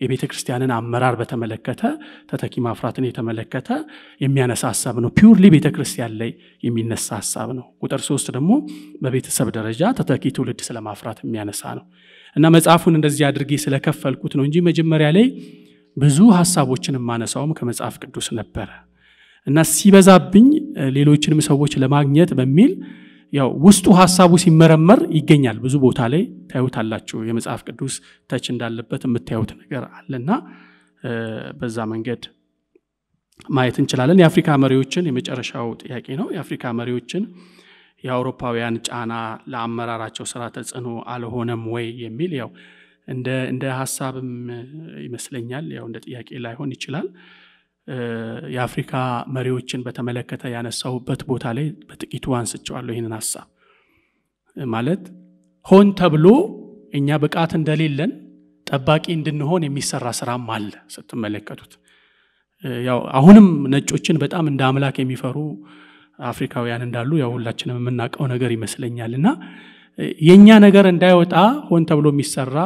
የቤተ ክርስቲያንን አመራር በተመለከተ ተተኪ ማፍራትን የተመለከተ የሚያነሳ ሀሳብ ነው። ፒውርሊ ቤተ ክርስቲያን ላይ የሚነሳ ሀሳብ ነው። ቁጥር ሶስት ደግሞ በቤተሰብ ደረጃ ተተኪ ትውልድ ስለማፍራት የሚያነሳ ነው እና መጽሐፉን እንደዚህ አድርጌ ስለከፈልኩት ነው እንጂ መጀመሪያ ላይ ብዙ ሀሳቦችን የማነሳውም ከመጽሐፍ ቅዱስ ነበረ እና ሲበዛብኝ ሌሎችንም ሰዎች ለማግኘት በሚል ያው ውስጡ ሀሳቡ ሲመረመር ይገኛል። ብዙ ቦታ ላይ ታዩታላችሁ። የመጽሐፍ ቅዱስ ተች እንዳለበት የምታዩት ነገር አለና በዛ መንገድ ማየት እንችላለን። የአፍሪካ መሪዎችን የመጨረሻው ጥያቄ ነው። የአፍሪካ መሪዎችን የአውሮፓውያን ጫና ለአመራራቸው ስራ ተጽዕኖ አልሆነም ወይ የሚል ያው እንደ ሀሳብም ይመስለኛል ያው እንደ ጥያቄ ላይሆን ይችላል። የአፍሪካ መሪዎችን በተመለከተ ያነሳሁበት ቦታ ላይ በጥቂቱ አንስቸዋለሁ ይህንን ሀሳብ ማለት ሆን ተብሎ እኛ ብቃት እንደሌለን ጠባቂ እንድንሆን የሚሰራ ስራም አለ ስትመለከቱት ያው አሁንም ነጮችን በጣም እንደ አምላክ የሚፈሩ አፍሪካውያን እንዳሉ ያው ሁላችንም የምናውቀው ነገር ይመስለኛል እና የእኛ ነገር እንዳይወጣ ሆን ተብሎ የሚሰራ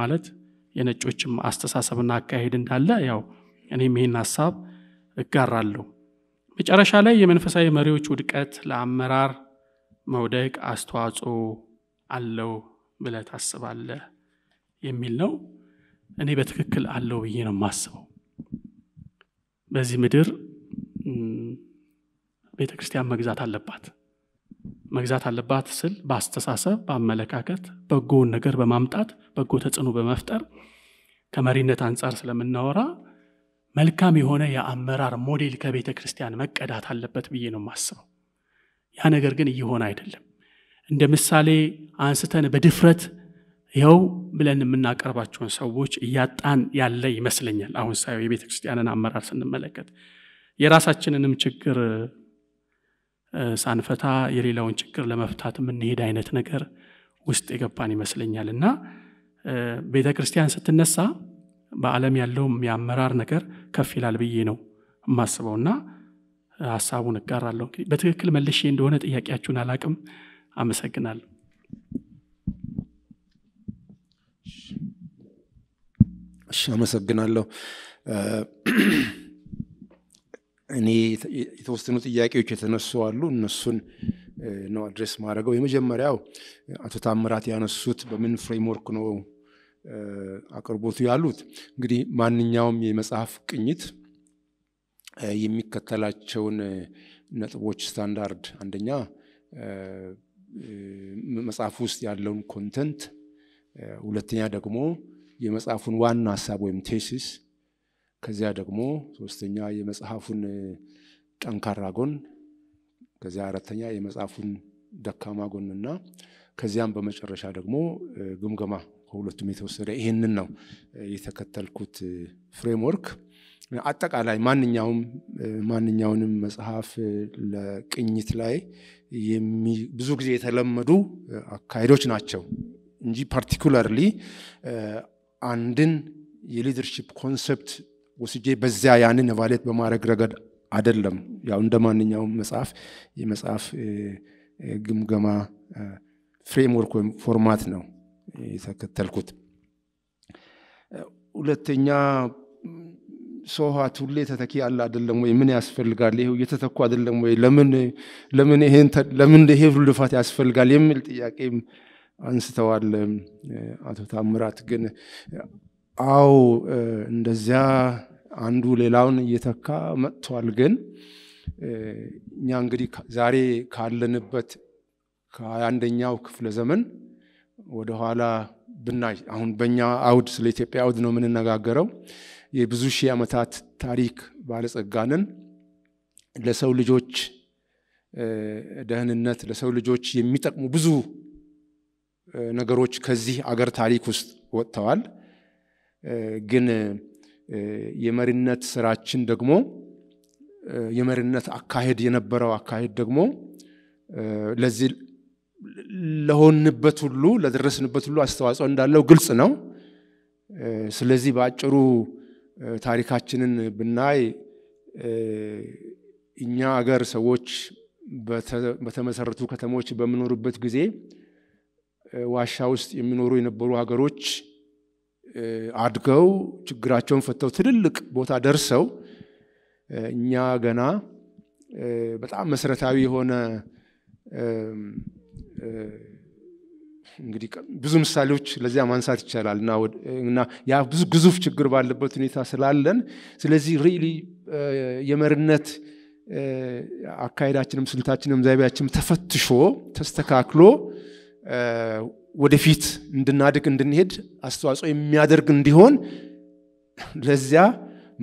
ማለት የነጮችም አስተሳሰብና አካሄድ እንዳለ ያው እኔም ይህን ሀሳብ እጋራለሁ። መጨረሻ ላይ የመንፈሳዊ መሪዎች ውድቀት ለአመራር መውደቅ አስተዋጽኦ አለው ብለ ታስባለ የሚል ነው። እኔ በትክክል አለው ብዬ ነው የማስበው። በዚህ ምድር ቤተ ክርስቲያን መግዛት አለባት። መግዛት አለባት ስል በአስተሳሰብ፣ በአመለካከት በጎውን ነገር በማምጣት በጎ ተጽዕኖ በመፍጠር ከመሪነት አንጻር ስለምናወራ መልካም የሆነ የአመራር ሞዴል ከቤተ ክርስቲያን መቀዳት አለበት ብዬ ነው የማስበው። ያ ነገር ግን እየሆነ አይደለም። እንደ ምሳሌ አንስተን በድፍረት ይኸው ብለን የምናቀርባቸውን ሰዎች እያጣን ያለ ይመስለኛል። አሁን ሳየው የቤተ ክርስቲያንን አመራር ስንመለከት የራሳችንንም ችግር ሳንፈታ የሌላውን ችግር ለመፍታት የምንሄድ አይነት ነገር ውስጥ የገባን ይመስለኛል እና ቤተ ክርስቲያን ስትነሳ በዓለም ያለውም የአመራር ነገር ከፍ ይላል ብዬ ነው የማስበውና ሀሳቡን እጋራለሁ። እንግዲህ በትክክል መልሼ እንደሆነ ጥያቄያችሁን አላቅም። አመሰግናለሁ። እሺ፣ አመሰግናለሁ። እኔ የተወሰኑ ጥያቄዎች የተነሱ አሉ። እነሱን ነው አድሬስ ማድረገው። የመጀመሪያው አቶ ታምራት ያነሱት በምን ፍሬምወርክ ነው አቅርቦቱ ያሉት እንግዲህ ማንኛውም የመጽሐፍ ቅኝት የሚከተላቸውን ነጥቦች ስታንዳርድ፣ አንደኛ መጽሐፍ ውስጥ ያለውን ኮንተንት፣ ሁለተኛ ደግሞ የመጽሐፉን ዋና ሀሳብ ወይም ቴሲስ፣ ከዚያ ደግሞ ሶስተኛ የመጽሐፉን ጠንካራ ጎን፣ ከዚያ አራተኛ የመጽሐፉን ደካማ ጎንና ከዚያም በመጨረሻ ደግሞ ግምገማ ከሁለቱም የተወሰደ ይሄንን ነው የተከተልኩት ፍሬምወርክ። አጠቃላይ ማንኛውም ማንኛውንም መጽሐፍ ለቅኝት ላይ ብዙ ጊዜ የተለመዱ አካሄዶች ናቸው እንጂ ፓርቲኩላርሊ አንድን የሊደርሽፕ ኮንሰፕት ወስጄ በዚያ ያንን ቫሌት በማድረግ ረገድ አይደለም። ያው እንደ ማንኛውም መጽሐፍ የመጽሐፍ ግምገማ ፍሬምወርክ ወይም ፎርማት ነው። የተከተልኩት። ሁለተኛ ሰው ሁሌ ተተኪ አለ አይደለም ወይ? ምን ያስፈልጋል? ይሄው እየተተኩ አይደለም ወይ? ለምን ለምን ይሄን ለምን ይሄ ሁሉ ልፋት ያስፈልጋል የሚል ጥያቄም አንስተዋል አቶ ታምራት። ግን አው እንደዚያ አንዱ ሌላውን እየተካ መጥቷል። ግን እኛ እንግዲህ ዛሬ ካለንበት ከሀያ አንደኛው ክፍለ ዘመን ወደኋላ ብናይ አሁን በእኛ አውድ ስለ ኢትዮጵያ አውድ ነው የምንነጋገረው። የብዙ ሺህ ዓመታት ታሪክ ባለጸጋንን ለሰው ልጆች ደህንነት ለሰው ልጆች የሚጠቅሙ ብዙ ነገሮች ከዚህ አገር ታሪክ ውስጥ ወጥተዋል። ግን የመሪነት ስራችን ደግሞ የመሪነት አካሄድ የነበረው አካሄድ ደግሞ ለዚህ ለሆንበት ሁሉ ለደረስንበት ሁሉ አስተዋጽኦ እንዳለው ግልጽ ነው። ስለዚህ በአጭሩ ታሪካችንን ብናይ እኛ አገር ሰዎች በተመሰረቱ ከተሞች በሚኖሩበት ጊዜ ዋሻ ውስጥ የሚኖሩ የነበሩ ሀገሮች አድገው ችግራቸውን ፈተው ትልልቅ ቦታ ደርሰው እኛ ገና በጣም መሰረታዊ የሆነ እንግዲህ ብዙ ምሳሌዎች ለዚያ ማንሳት ይቻላል እና ያ ብዙ ግዙፍ ችግር ባለበት ሁኔታ ስላለን ስለዚህ ሪሊ የመሪነት አካሄዳችንም ስልታችንም ዘይቤያችንም ተፈትሾ ተስተካክሎ ወደፊት እንድናድግ እንድንሄድ አስተዋጽኦ የሚያደርግ እንዲሆን ለዚያ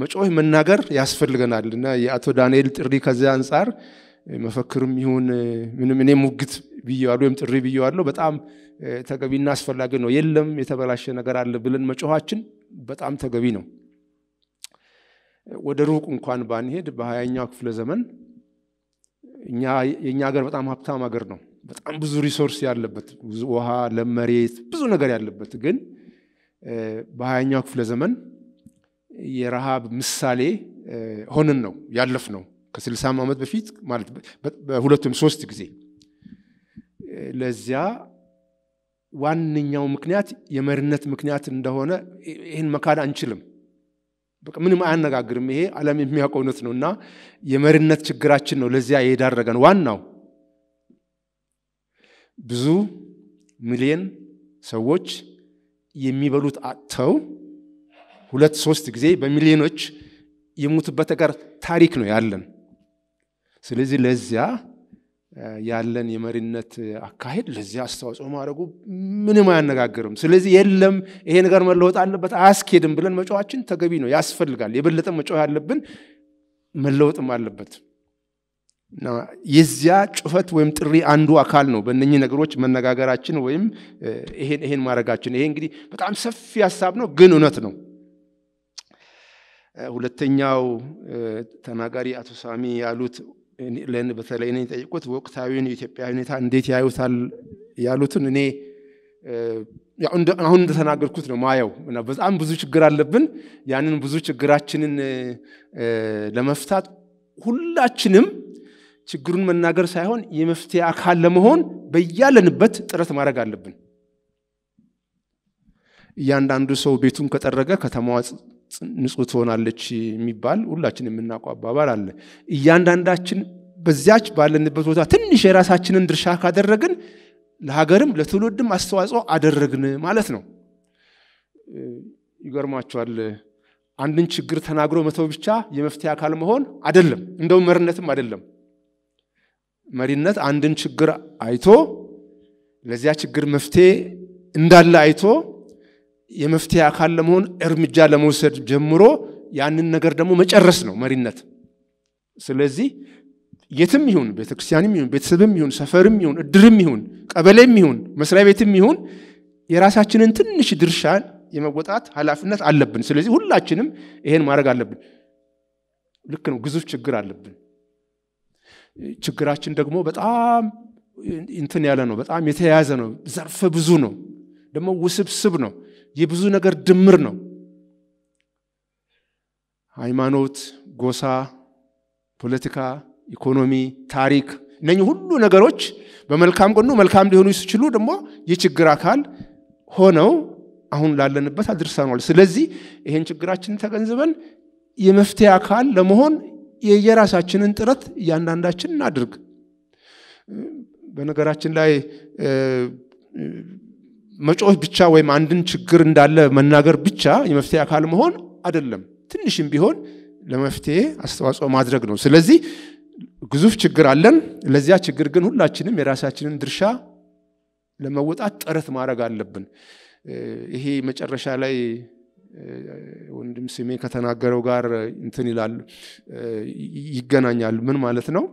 መጮህ መናገር ያስፈልገናል እና የአቶ ዳንኤል ጥሪ ከዚያ አንጻር መፈክርም ይሁን ምንም እኔ ሙግት ብዬዋለሁ ወይም ጥሪ ብዬዋለሁ። በጣም ተገቢና አስፈላጊ ነው። የለም የተበላሸ ነገር አለ ብለን መጮኋችን በጣም ተገቢ ነው። ወደ ሩቅ እንኳን ባንሄድ በሀያኛው ክፍለ ዘመን የእኛ ሀገር በጣም ሀብታም ሀገር ነው። በጣም ብዙ ሪሶርስ ያለበት ብዙ ውሃ፣ ለመሬት ብዙ ነገር ያለበት ግን በሀያኛው ክፍለ ዘመን የረሃብ ምሳሌ ሆንን ነው ያለፍ ነው ከስልሳም ዓመት በፊት ማለት በሁለቱም ሶስት ጊዜ ለዚያ ዋነኛው ምክንያት የመሪነት ምክንያት እንደሆነ ይህን መካድ አንችልም። በቃ ምንም አያነጋግርም። ይሄ ዓለም የሚያውቀው እውነት ነው እና የመሪነት ችግራችን ነው ለዚያ የዳረገን ዋናው። ብዙ ሚሊዮን ሰዎች የሚበሉት አጥተው ሁለት ሶስት ጊዜ በሚሊዮኖች የሞቱበት ነገር ታሪክ ነው ያለን። ስለዚህ ለዚያ ያለን የመሪነት አካሄድ ለዚያ አስተዋጽኦ ማድረጉ ምንም አያነጋግርም። ስለዚህ የለም ይሄ ነገር መለወጥ አለበት አያስኬድም ብለን መጫዋችን ተገቢ ነው፣ ያስፈልጋል። የበለጠ መጫወት ያለብን መለወጥም አለበት እና የዚያ ጩኸት ወይም ጥሪ አንዱ አካል ነው። በእነኚህ ነገሮች መነጋገራችን ወይም ይሄን ይሄን ማድረጋችን ይሄ እንግዲህ በጣም ሰፊ ሀሳብ ነው፣ ግን እውነት ነው። ሁለተኛው ተናጋሪ አቶ ሳሚ ያሉት በተለይ እኔ የጠየቁት ወቅታዊን የኢትዮጵያ ሁኔታ እንዴት ያዩታል ያሉትን እኔ አሁን እንደተናገርኩት ነው ማየው። በጣም ብዙ ችግር አለብን። ያንን ብዙ ችግራችንን ለመፍታት ሁላችንም ችግሩን መናገር ሳይሆን የመፍትሄ አካል ለመሆን በያለንበት ጥረት ማድረግ አለብን። እያንዳንዱ ሰው ቤቱን ከጠረገ ከተማዋ ንጹህ ትሆናለች የሚባል ሁላችን የምናውቀው አባባል አለ። እያንዳንዳችን በዚያች ባለንበት ቦታ ትንሽ የራሳችንን ድርሻ ካደረግን ለሀገርም ለትውልድም አስተዋጽኦ አደረግን ማለት ነው። ይገርማቸዋል። አንድን ችግር ተናግሮ መተው ብቻ የመፍትሄ አካል መሆን አይደለም፣ እንደውም መሪነትም አይደለም። መሪነት አንድን ችግር አይቶ ለዚያ ችግር መፍትሄ እንዳለ አይቶ የመፍትሄ አካል ለመሆን እርምጃ ለመውሰድ ጀምሮ ያንን ነገር ደግሞ መጨረስ ነው መሪነት። ስለዚህ የትም ይሁን ቤተክርስቲያንም ይሁን ቤተሰብም ይሁን ሰፈርም ይሁን እድርም ይሁን ቀበሌም ይሁን መስሪያ ቤትም ይሁን የራሳችንን ትንሽ ድርሻ የመወጣት ኃላፊነት አለብን። ስለዚህ ሁላችንም ይሄን ማድረግ አለብን። ልክ ነው፣ ግዙፍ ችግር አለብን። ችግራችን ደግሞ በጣም እንትን ያለ ነው፣ በጣም የተያያዘ ነው፣ ዘርፈ ብዙ ነው፣ ደግሞ ውስብስብ ነው። የብዙ ነገር ድምር ነው። ሃይማኖት፣ ጎሳ፣ ፖለቲካ፣ ኢኮኖሚ፣ ታሪክ እነኚህ ሁሉ ነገሮች በመልካም ጎኑ መልካም ሊሆኑ ሲችሉ ደግሞ የችግር አካል ሆነው አሁን ላለንበት አድርሰኗል። ስለዚህ ይሄን ችግራችንን ተገንዝበን የመፍትሄ አካል ለመሆን የየራሳችንን ጥረት እያንዳንዳችን እናድርግ። በነገራችን ላይ መጮህ ብቻ ወይም አንድን ችግር እንዳለ መናገር ብቻ የመፍትሄ አካል መሆን አይደለም። ትንሽም ቢሆን ለመፍትሄ አስተዋጽኦ ማድረግ ነው። ስለዚህ ግዙፍ ችግር አለን። ለዚያ ችግር ግን ሁላችንም የራሳችንን ድርሻ ለመወጣት ጥረት ማድረግ አለብን። ይሄ መጨረሻ ላይ ወንድም ስሜ ከተናገረው ጋር እንትን ይላል ይገናኛል። ምን ማለት ነው?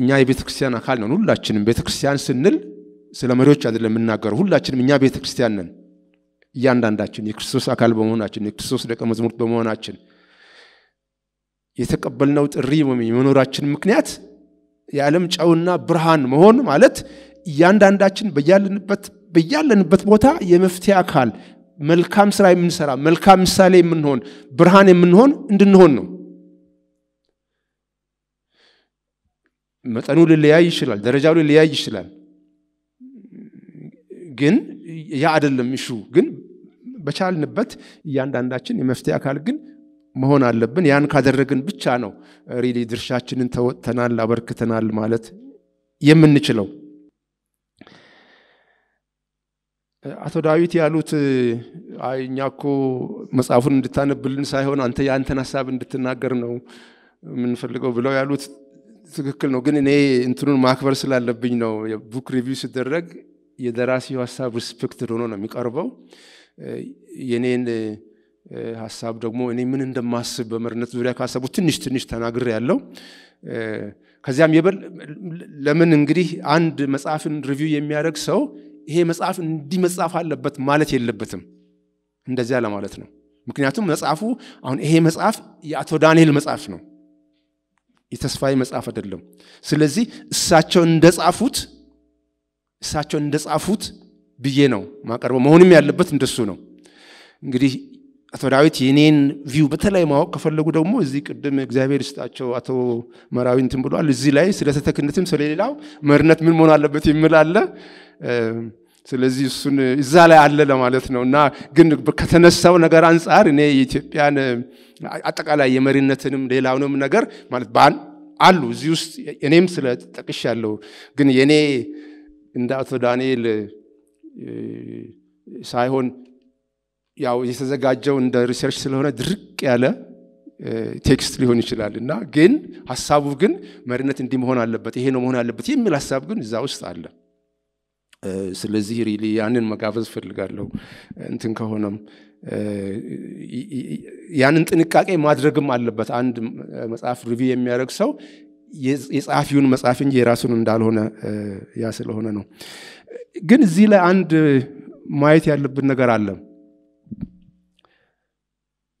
እኛ የቤተክርስቲያን አካል ነን። ሁላችንም ቤተክርስቲያን ስንል ስለ መሪዎች አይደለም የምናገረው። ሁላችንም እኛ ቤተ ክርስቲያን ነን። እያንዳንዳችን የክርስቶስ አካል በመሆናችን የክርስቶስ ደቀ መዝሙርት በመሆናችን የተቀበልነው ጥሪ የመኖራችን ምክንያት የዓለም ጨውና ብርሃን መሆን ማለት እያንዳንዳችን በያለንበት በያለንበት ቦታ የመፍትሄ አካል መልካም ስራ የምንሰራ መልካም ምሳሌ የምንሆን ብርሃን የምንሆን እንድንሆን ነው። መጠኑ ሊለያይ ይችላል፣ ደረጃው ሊለያይ ይችላል። ግን ያ አይደለም እሹ ግን በቻልንበት እያንዳንዳችን የመፍትሄ አካል ግን መሆን አለብን። ያን ካደረግን ብቻ ነው ሪሊ ድርሻችንን ተወጥተናል፣ አበርክተናል ማለት የምንችለው። አቶ ዳዊት ያሉት አይ እኛ እኮ መጽሐፉን እንድታነብልን ሳይሆን አንተ የአንተን ሀሳብ እንድትናገር ነው የምንፈልገው ብለው ያሉት ትክክል ነው። ግን እኔ እንትኑን ማክበር ስላለብኝ ነው ቡክ ሪቪው ሲደረግ የደራሲው ሀሳብ ሪስፔክትድ ሆኖ ነው የሚቀርበው። የኔን ሀሳብ ደግሞ እኔ ምን እንደማስብ በመርነት ዙሪያ ካሰቡ ትንሽ ትንሽ ተናግር ያለው ከዚያም የበል ለምን እንግዲህ አንድ መጽሐፍን ሪቪው የሚያደርግ ሰው ይሄ መጽሐፍ እንዲህ መጽሐፍ አለበት ማለት የለበትም እንደዚያ ለማለት ነው። ምክንያቱም መጽሐፉ አሁን ይሄ መጽሐፍ የአቶ ዳንኤል መጽሐፍ ነው፣ የተስፋዊ መጽሐፍ አይደለም። ስለዚህ እሳቸው እንደጻፉት እሳቸው እንደጻፉት ብዬ ነው ማቀርበው። መሆንም ያለበት እንደሱ ነው። እንግዲህ አቶ ዳዊት የኔን ቪው በተለይ ማወቅ ከፈለጉ ደግሞ እዚህ ቅድም እግዚአብሔር ስጣቸው አቶ መራዊ እንትን ብሏል። እዚህ ላይ ስለ ተተክነትም ስለሌላው መሪነት ምን መሆን አለበት የሚል አለ። ስለዚህ እሱን እዛ ላይ አለ ለማለት ነው እና ግን ከተነሳው ነገር አንጻር እኔ የኢትዮጵያን አጠቃላይ የመሪነትንም ሌላውንም ነገር ማለት አሉ እዚህ ውስጥ እኔም ስለ ጠቅሻለሁ ግን የኔ እንደ አቶ ዳንኤል ሳይሆን ያው የተዘጋጀው እንደ ሪሰርች ስለሆነ ድርቅ ያለ ቴክስት ሊሆን ይችላል እና ግን ሀሳቡ ግን መሪነት እንዲህ መሆን አለበት፣ ይሄ ነው መሆን አለበት የሚል ሀሳብ ግን እዛ ውስጥ አለ። ስለዚህ ሪሊ ያንን መጋበዝ ፈልጋለሁ እንትን ከሆነም ያንን ጥንቃቄ ማድረግም አለበት። አንድ መጽሐፍ ሪቪው የሚያደርግ ሰው የጸሐፊውን መጽሐፍ እንጂ የራሱን እንዳልሆነ ያ ስለሆነ ነው። ግን እዚህ ላይ አንድ ማየት ያለብን ነገር አለ።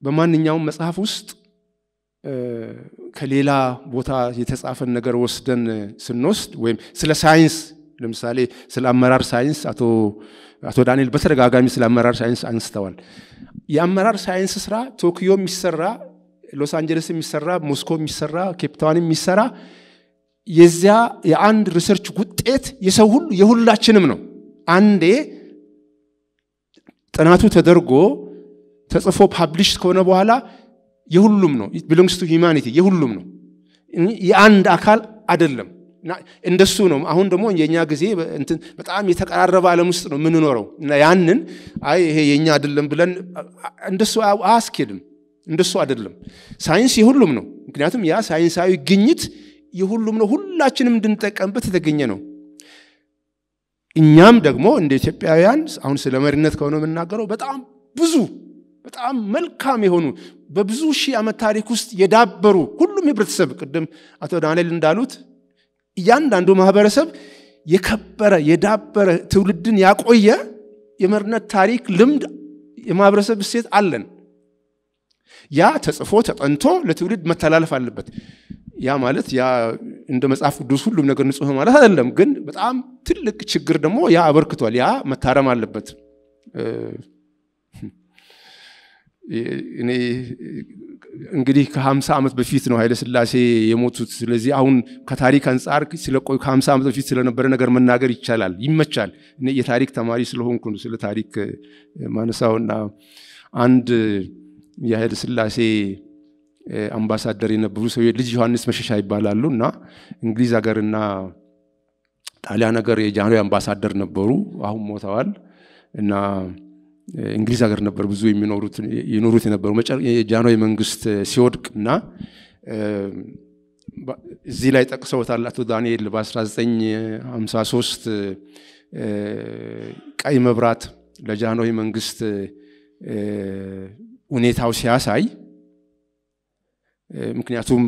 በማንኛውም መጽሐፍ ውስጥ ከሌላ ቦታ የተጻፈን ነገር ወስደን ስንወስድ ወይም ስለ ሳይንስ ለምሳሌ ስለ አመራር ሳይንስ አቶ ዳንኤል በተደጋጋሚ ስለ አመራር ሳይንስ አንስተዋል። የአመራር ሳይንስ ስራ ቶኪዮ የሚሰራ ሎስ አንጀለስ የሚሰራ ሞስኮ የሚሰራ ኬፕታውን የሚሰራ የዚያ የአንድ ሪሰርች ውጤት የሰው ሁሉ የሁላችንም ነው። አንዴ ጥናቱ ተደርጎ ተጽፎ ፓብሊሽ ከሆነ በኋላ የሁሉም ነው። ቢሎንግስ ቱ ሂማኒቲ የሁሉም ነው። የአንድ አካል አደለም እንደሱ ነው። አሁን ደግሞ የኛ ጊዜ በጣም የተቀራረበ ዓለም ውስጥ ነው የምንኖረው ያንን አይ ይሄ የእኛ አይደለም ብለን እንደሱ አያስኬድም። እንደሱ አይደለም። ሳይንስ የሁሉም ነው። ምክንያቱም ያ ሳይንሳዊ ግኝት የሁሉም ነው፣ ሁላችንም እንድንጠቀምበት የተገኘ ነው። እኛም ደግሞ እንደ ኢትዮጵያውያን አሁን ስለ መሪነት ከሆነ የምናገረው በጣም ብዙ በጣም መልካም የሆኑ በብዙ ሺህ ዓመት ታሪክ ውስጥ የዳበሩ ሁሉም ህብረተሰብ ቅድም አቶ ዳንኤል እንዳሉት እያንዳንዱ ማህበረሰብ የከበረ የዳበረ ትውልድን ያቆየ የመሪነት ታሪክ ልምድ የማህበረሰብ እሴት አለን። ያ ተጽፎ ተጠንቶ ለትውልድ መተላለፍ አለበት። ያ ማለት ያ እንደ መጽሐፍ ቅዱስ ሁሉም ነገር ንጹህ ማለት አይደለም፣ ግን በጣም ትልቅ ችግር ደግሞ ያ አበርክቷል። ያ መታረም አለበት። እኔ እንግዲህ ከሀምሳ ዓመት በፊት ነው ኃይለ ስላሴ የሞቱት። ስለዚህ አሁን ከታሪክ አንጻር ስለቆዩ ከ ዓመት በፊት ስለነበረ ነገር መናገር ይቻላል፣ ይመቻል። የታሪክ ተማሪ ስለሆንኩ ስለ ታሪክ ማነሳውና አንድ የኃይለ ስላሴ አምባሳደር የነበሩ ሰው ልጅ ዮሐንስ መሸሻ ይባላሉ እና እንግሊዝ ሀገርና ጣሊያን ሀገር የጃንሆይ አምባሳደር ነበሩ። አሁን ሞተዋል እና እንግሊዝ ሀገር ነበር ብዙ የሚኖሩት የነበሩ የጃንሆይ መንግስት ሲወድቅ እና እዚህ ላይ ጠቅሰውታል አቶ ዳንኤል በ1953 ቀይ መብራት ለጃንሆይ መንግስት ሁኔታው ሲያሳይ ምክንያቱም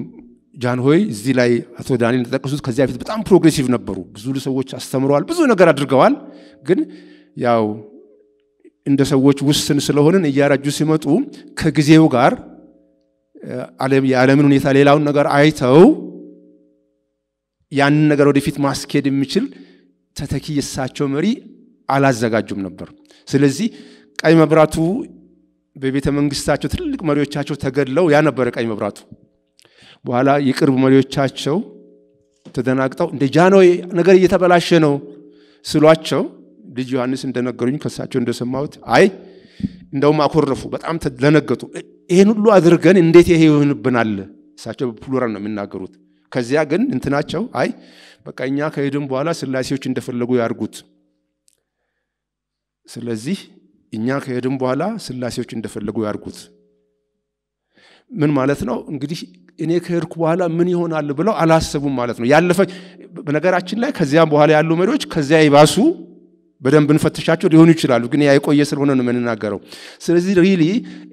ጃንሆይ እዚህ ላይ አቶ ዳንኤል እንደጠቀሱት ከዚያ በፊት በጣም ፕሮግሬሲቭ ነበሩ። ብዙ ሰዎች አስተምረዋል፣ ብዙ ነገር አድርገዋል። ግን ያው እንደ ሰዎች ውስን ስለሆንን እያረጁ ሲመጡ ከጊዜው ጋር የዓለምን ሁኔታ ሌላውን ነገር አይተው ያንን ነገር ወደፊት ማስኬድ የሚችል ተተኪ የሳቸው መሪ አላዘጋጁም ነበር። ስለዚህ ቀይ መብራቱ በቤተ መንግስታቸው ትልልቅ መሪዎቻቸው ተገድለው ያ ነበረ ቀኝ መብራቱ። በኋላ የቅርብ መሪዎቻቸው ተደናግጠው እንደ ጃንሆይ ነገር እየተበላሸ ነው ስሏቸው ልጅ ዮሐንስ እንደነገሩኝ ከሳቸው እንደሰማሁት አይ እንደውም አኮረፉ፣ በጣም ለነገጡ። ይህን ሁሉ አድርገን እንዴት ይሄ ይሆንብናል? እሳቸው ፕሉራል ነው የሚናገሩት። ከዚያ ግን እንትናቸው አይ በቃ እኛ ከሄድን በኋላ ስላሴዎች እንደፈለጉ ያርጉት። ስለዚህ እኛ ከሄድን በኋላ ስላሴዎች እንደፈለጉ ያርጉት። ምን ማለት ነው እንግዲህ እኔ ከሄድኩ በኋላ ምን ይሆናል ብለው አላሰቡም ማለት ነው። ያለፈ በነገራችን ላይ ከዚያም በኋላ ያሉ መሪዎች ከዚያ ይባሱ በደንብ እንፈትሻቸው ሊሆኑ ይችላሉ። ግን ያ የቆየ ስለሆነ ነው የምንናገረው። ስለዚህ ሪሊ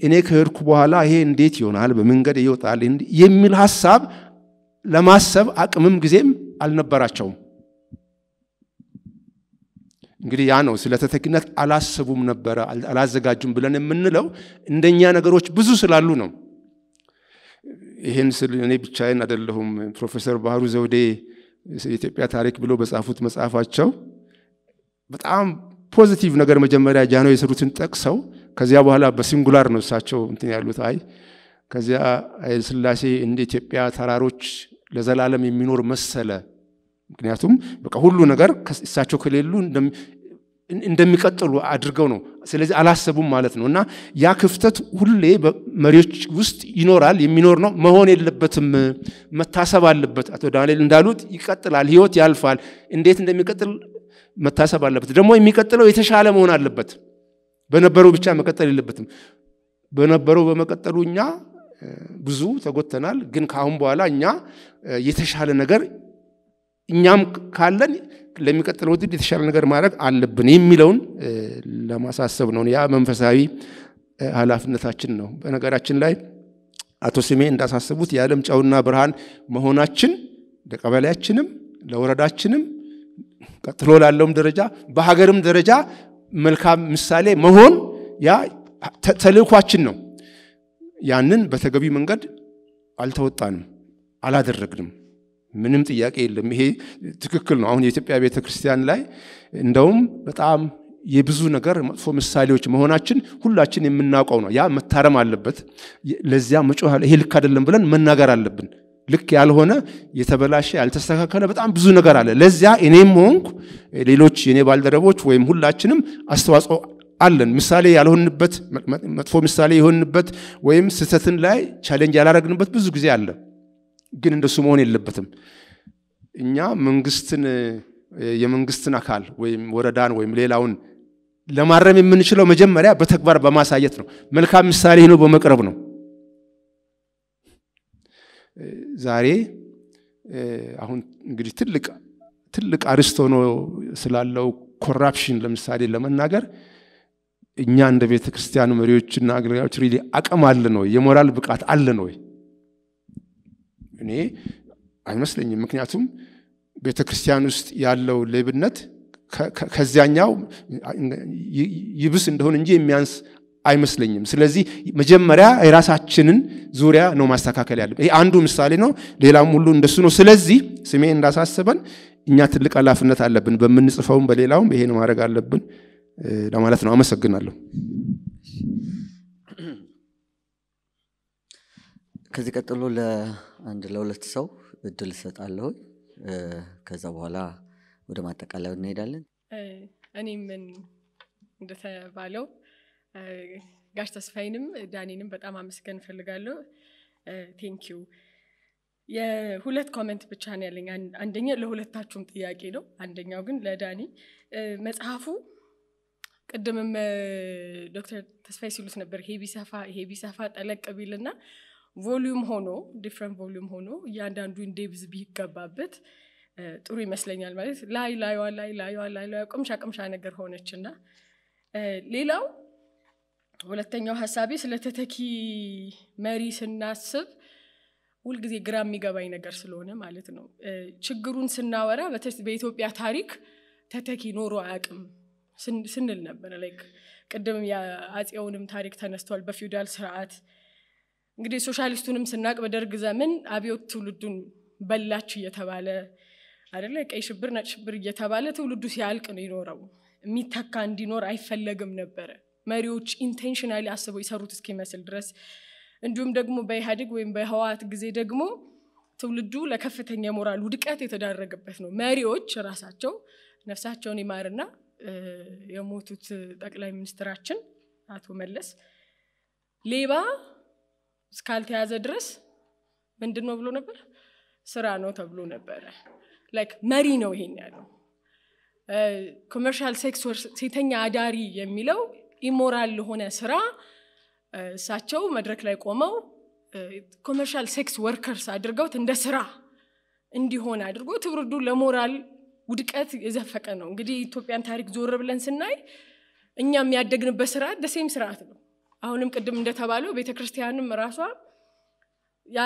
እኔ ከሄድኩ በኋላ ይሄ እንዴት ይሆናል፣ በመንገድ ይወጣል የሚል ሀሳብ ለማሰብ አቅምም ጊዜም አልነበራቸውም። እንግዲህ ያ ነው ስለ ተተኪነት አላሰቡም ነበረ አላዘጋጁም ብለን የምንለው እንደኛ ነገሮች ብዙ ስላሉ ነው። ይህን ስል እኔ ብቻዬን አደለሁም ፕሮፌሰር ባህሩ ዘውዴ የኢትዮጵያ ታሪክ ብሎ በጻፉት መጽሐፋቸው በጣም ፖዚቲቭ ነገር መጀመሪያ ጃኖ የሰሩትን ጠቅሰው ከዚያ በኋላ በሲንጉላር ነው እሳቸው እንትን ያሉት። አይ ከዚያ ስላሴ እንደ ኢትዮጵያ ተራሮች ለዘላለም የሚኖር መሰለ። ምክንያቱም በቃ ሁሉ ነገር እሳቸው ከሌሉ እንደሚቀጥሉ አድርገው ነው። ስለዚህ አላሰቡም ማለት ነው እና ያ ክፍተት ሁሌ በመሪዎች ውስጥ ይኖራል፣ የሚኖር ነው። መሆን የለበትም፣ መታሰብ አለበት። አቶ ዳንኤል እንዳሉት ይቀጥላል፣ ህይወት ያልፋል። እንዴት እንደሚቀጥል መታሰብ አለበት። ደግሞ የሚቀጥለው የተሻለ መሆን አለበት። በነበረው ብቻ መቀጠል የለበትም። በነበረው በመቀጠሉ እኛ ብዙ ተጎተናል። ግን ከአሁን በኋላ እኛ የተሻለ ነገር እኛም ካለን ለሚቀጥለው ውድድር የተሻለ ነገር ማድረግ አለብን የሚለውን ለማሳሰብ ነው። ያ መንፈሳዊ ኃላፊነታችን ነው። በነገራችን ላይ አቶ ስሜ እንዳሳሰቡት የዓለም ጨውና ብርሃን መሆናችን ለቀበሌያችንም ለወረዳችንም ቀጥሎ ላለውም ደረጃ በሀገርም ደረጃ መልካም ምሳሌ መሆን ያ ተልእኳችን ነው። ያንን በተገቢ መንገድ አልተወጣንም፣ አላደረግንም። ምንም ጥያቄ የለም። ይሄ ትክክል ነው። አሁን የኢትዮጵያ ቤተ ክርስቲያን ላይ እንደውም በጣም የብዙ ነገር መጥፎ ምሳሌዎች መሆናችን ሁላችን የምናውቀው ነው። ያ መታረም አለበት። ለዚያ መጮህ ይሄ ልክ አይደለም ብለን መናገር አለብን። ልክ ያልሆነ የተበላሸ ያልተስተካከለ በጣም ብዙ ነገር አለ። ለዚያ እኔም ሆንኩ ሌሎች የኔ ባልደረቦች ወይም ሁላችንም አስተዋጽኦ አለን። ምሳሌ ያልሆንበት መጥፎ ምሳሌ የሆንበት ወይም ስህተትን ላይ ቻሌንጅ ያላረግንበት ብዙ ጊዜ አለ። ግን እንደሱ መሆን የለበትም። እኛ መንግስትን የመንግስትን አካል ወይም ወረዳን ወይም ሌላውን ለማረም የምንችለው መጀመሪያ በተግባር በማሳየት ነው። መልካም ምሳሌ ነው በመቅረብ ነው። ዛሬ አሁን እንግዲህ ትልቅ ትልቅ አርስት ሆኖ ስላለው ኮራፕሽን ለምሳሌ ለመናገር እኛ እንደ ቤተ መሪዎችና አገልጋዮች ሪሊ አቅም አለን ወይ? የሞራል ብቃት አለን ወይ? እኔ አይመስለኝም። ምክንያቱም ቤተ ክርስቲያን ውስጥ ያለው ሌብነት ከዚያኛው ይብስ እንደሆን እንጂ የሚያንስ አይመስለኝም። ስለዚህ መጀመሪያ የራሳችንን ዙሪያ ነው ማስተካከል ያለ። ይሄ አንዱ ምሳሌ ነው። ሌላም ሁሉ እንደሱ ነው። ስለዚህ ስሜ እንዳሳሰበን እኛ ትልቅ ኃላፊነት አለብን። በምንጽፈውም በሌላውም ይሄን ማድረግ አለብን ለማለት ነው። አመሰግናለሁ። ከዚህ ቀጥሎ ለአንድ ለሁለት ሰው እድል እሰጣለሁ። ከዛ በኋላ ወደ ማጠቃለያው እንሄዳለን። እኔም እንደተባለው ጋሽ ተስፋይንም ዳኒንም በጣም አመስገን እፈልጋለሁ። ቴንኪዩ። የሁለት ኮመንት ብቻ ነው ያለኝ። አንደኛ ለሁለታችሁም ጥያቄ ነው። አንደኛው ግን ለዳኒ መጽሐፉ ቅድምም ዶክተር ተስፋይ ሲሉት ነበር፣ ይሄ ቢሰፋ ይሄ ቢሰፋ ጠለቅ ቢልና ቮሊዩም ሆኖ ዲፍረንት ቮሊዩም ሆኖ እያንዳንዱ ኢንዴብዝ ቢገባበት ጥሩ ይመስለኛል። ማለት ላይ ላዩዋ ላይ ላዩዋ ላይ ላዩ ቅምሻ ቅምሻ ነገር ሆነች እና ሌላው ሁለተኛው ሀሳቤ ስለ ተተኪ መሪ ስናስብ ሁልጊዜ ግራ የሚገባኝ ነገር ስለሆነ ማለት ነው። ችግሩን ስናወራ በኢትዮጵያ ታሪክ ተተኪ ኖሮ አያቅም ስንል ነበር። ላይክ ቅድም የአፄውንም ታሪክ ተነስቷል። በፊውዳል ስርዓት እንግዲህ ሶሻሊስቱንም ስናቅ በደርግ ዘመን አብዮት ትውልዱን በላች እየተባለ አደለ ቀይ ሽብር፣ ነጭ ሽብር እየተባለ ትውልዱ ሲያልቅ ነው ይኖረው የሚተካ እንዲኖር አይፈለግም ነበረ። መሪዎች ኢንቴንሽናሊ አስበው የሰሩት እስኪመስል ድረስ እንዲሁም ደግሞ በኢህአዴግ ወይም በህዋት ጊዜ ደግሞ ትውልዱ ለከፍተኛ የሞራል ውድቀት የተዳረገበት ነው። መሪዎች ራሳቸው ነፍሳቸውን ይማርና የሞቱት ጠቅላይ ሚኒስትራችን አቶ መለስ ሌባ እስካልተያዘ ድረስ ምንድን ነው ብሎ ነበር? ስራ ነው ተብሎ ነበረ። ላይክ መሪ ነው ይሄን ያለው። ኮመርሻል ሴክስ ወር ሴተኛ አዳሪ የሚለው ኢሞራል ለሆነ ስራ እሳቸው መድረክ ላይ ቆመው ኮመርሻል ሴክስ ወርከርስ አድርገውት እንደ ስራ እንዲሆን አድርጎ ትውልዱ ለሞራል ውድቀት የዘፈቀ ነው። እንግዲህ ኢትዮጵያን ታሪክ ዞር ብለን ስናይ እኛ የሚያደግንበት ስርዓት ደሴም ስርዓት ነው። አሁንም ቅድም እንደተባለው ቤተክርስቲያንም ራሷ ያ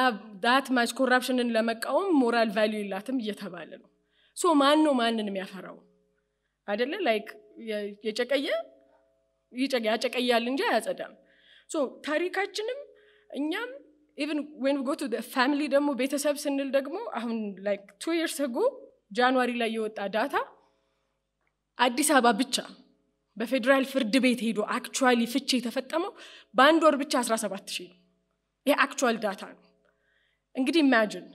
ዳት ማች ኮራፕሽንን ለመቃወም ሞራል ቫሊዩ የላትም እየተባለ ነው። ሶ ማን ነው ማንን የሚያፈራው? አይደለ ላይክ የጨቀየ ያጨቀያል እንጂ አያጸዳም። ሶ ታሪካችንም እኛም ኢቨን ዌን ጎ ቱ ፋሚሊ ደግሞ ቤተሰብ ስንል ደግሞ አሁን ላይክ ቱ ይርስ ህጎ ጃንዋሪ ላይ የወጣ ዳታ አዲስ አበባ ብቻ በፌዴራል ፍርድ ቤት ሄዶ አክቹዋሊ ፍቼ የተፈጠመው በአንድ ወር ብቻ 17 ሺህ ነው። ይሄ አክቹዋል ዳታ ነው። እንግዲህ ኢማጅን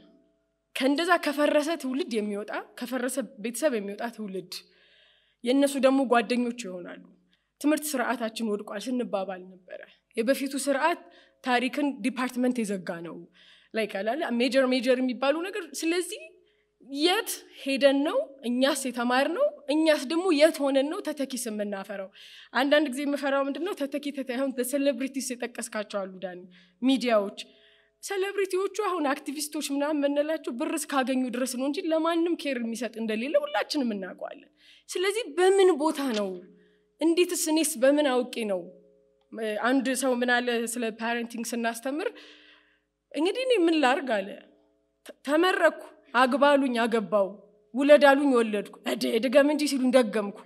ከእንደዛ ከፈረሰ ትውልድ የሚወጣ ከፈረሰ ቤተሰብ የሚወጣ ትውልድ የእነሱ ደግሞ ጓደኞች ይሆናሉ። ትምህርት ስርዓታችን ወድቋል ስንባባል ነበረ። የበፊቱ ስርዓት ታሪክን ዲፓርትመንት የዘጋ ነው ላይ ሜጀር ሜጀር የሚባሉ ነገር ስለዚህ የት ሄደን ነው እኛስ የተማር ነው እኛስ ደግሞ የት ሆነን ነው ተተኪስ የምናፈራው? አንዳንድ ጊዜ የምፈራው ምንድነው ተተኪ ተሁን ሴሌብሪቲስ የጠቀስካቸው አሉ ዳኒ ሚዲያዎች ሴሌብሪቲዎቹ አሁን አክቲቪስቶች ምናምን የምንላቸው ብር እስካገኙ ድረስ ነው እንጂ ለማንም ኬር የሚሰጥ እንደሌለ ሁላችንም እናውቀዋለን። ስለዚህ በምን ቦታ ነው እንዴትስ እኔስ በምን አውቄ ነው? አንድ ሰው ምን አለ ስለ ፓረንቲንግ ስናስተምር እንግዲህ እኔ ምን ላርግ አለ ተመረኩ አግባሉኝ አገባው፣ ውለዳሉኝ ወለድኩ፣ ድገም እንጂ ሲሉኝ ደገምኩ።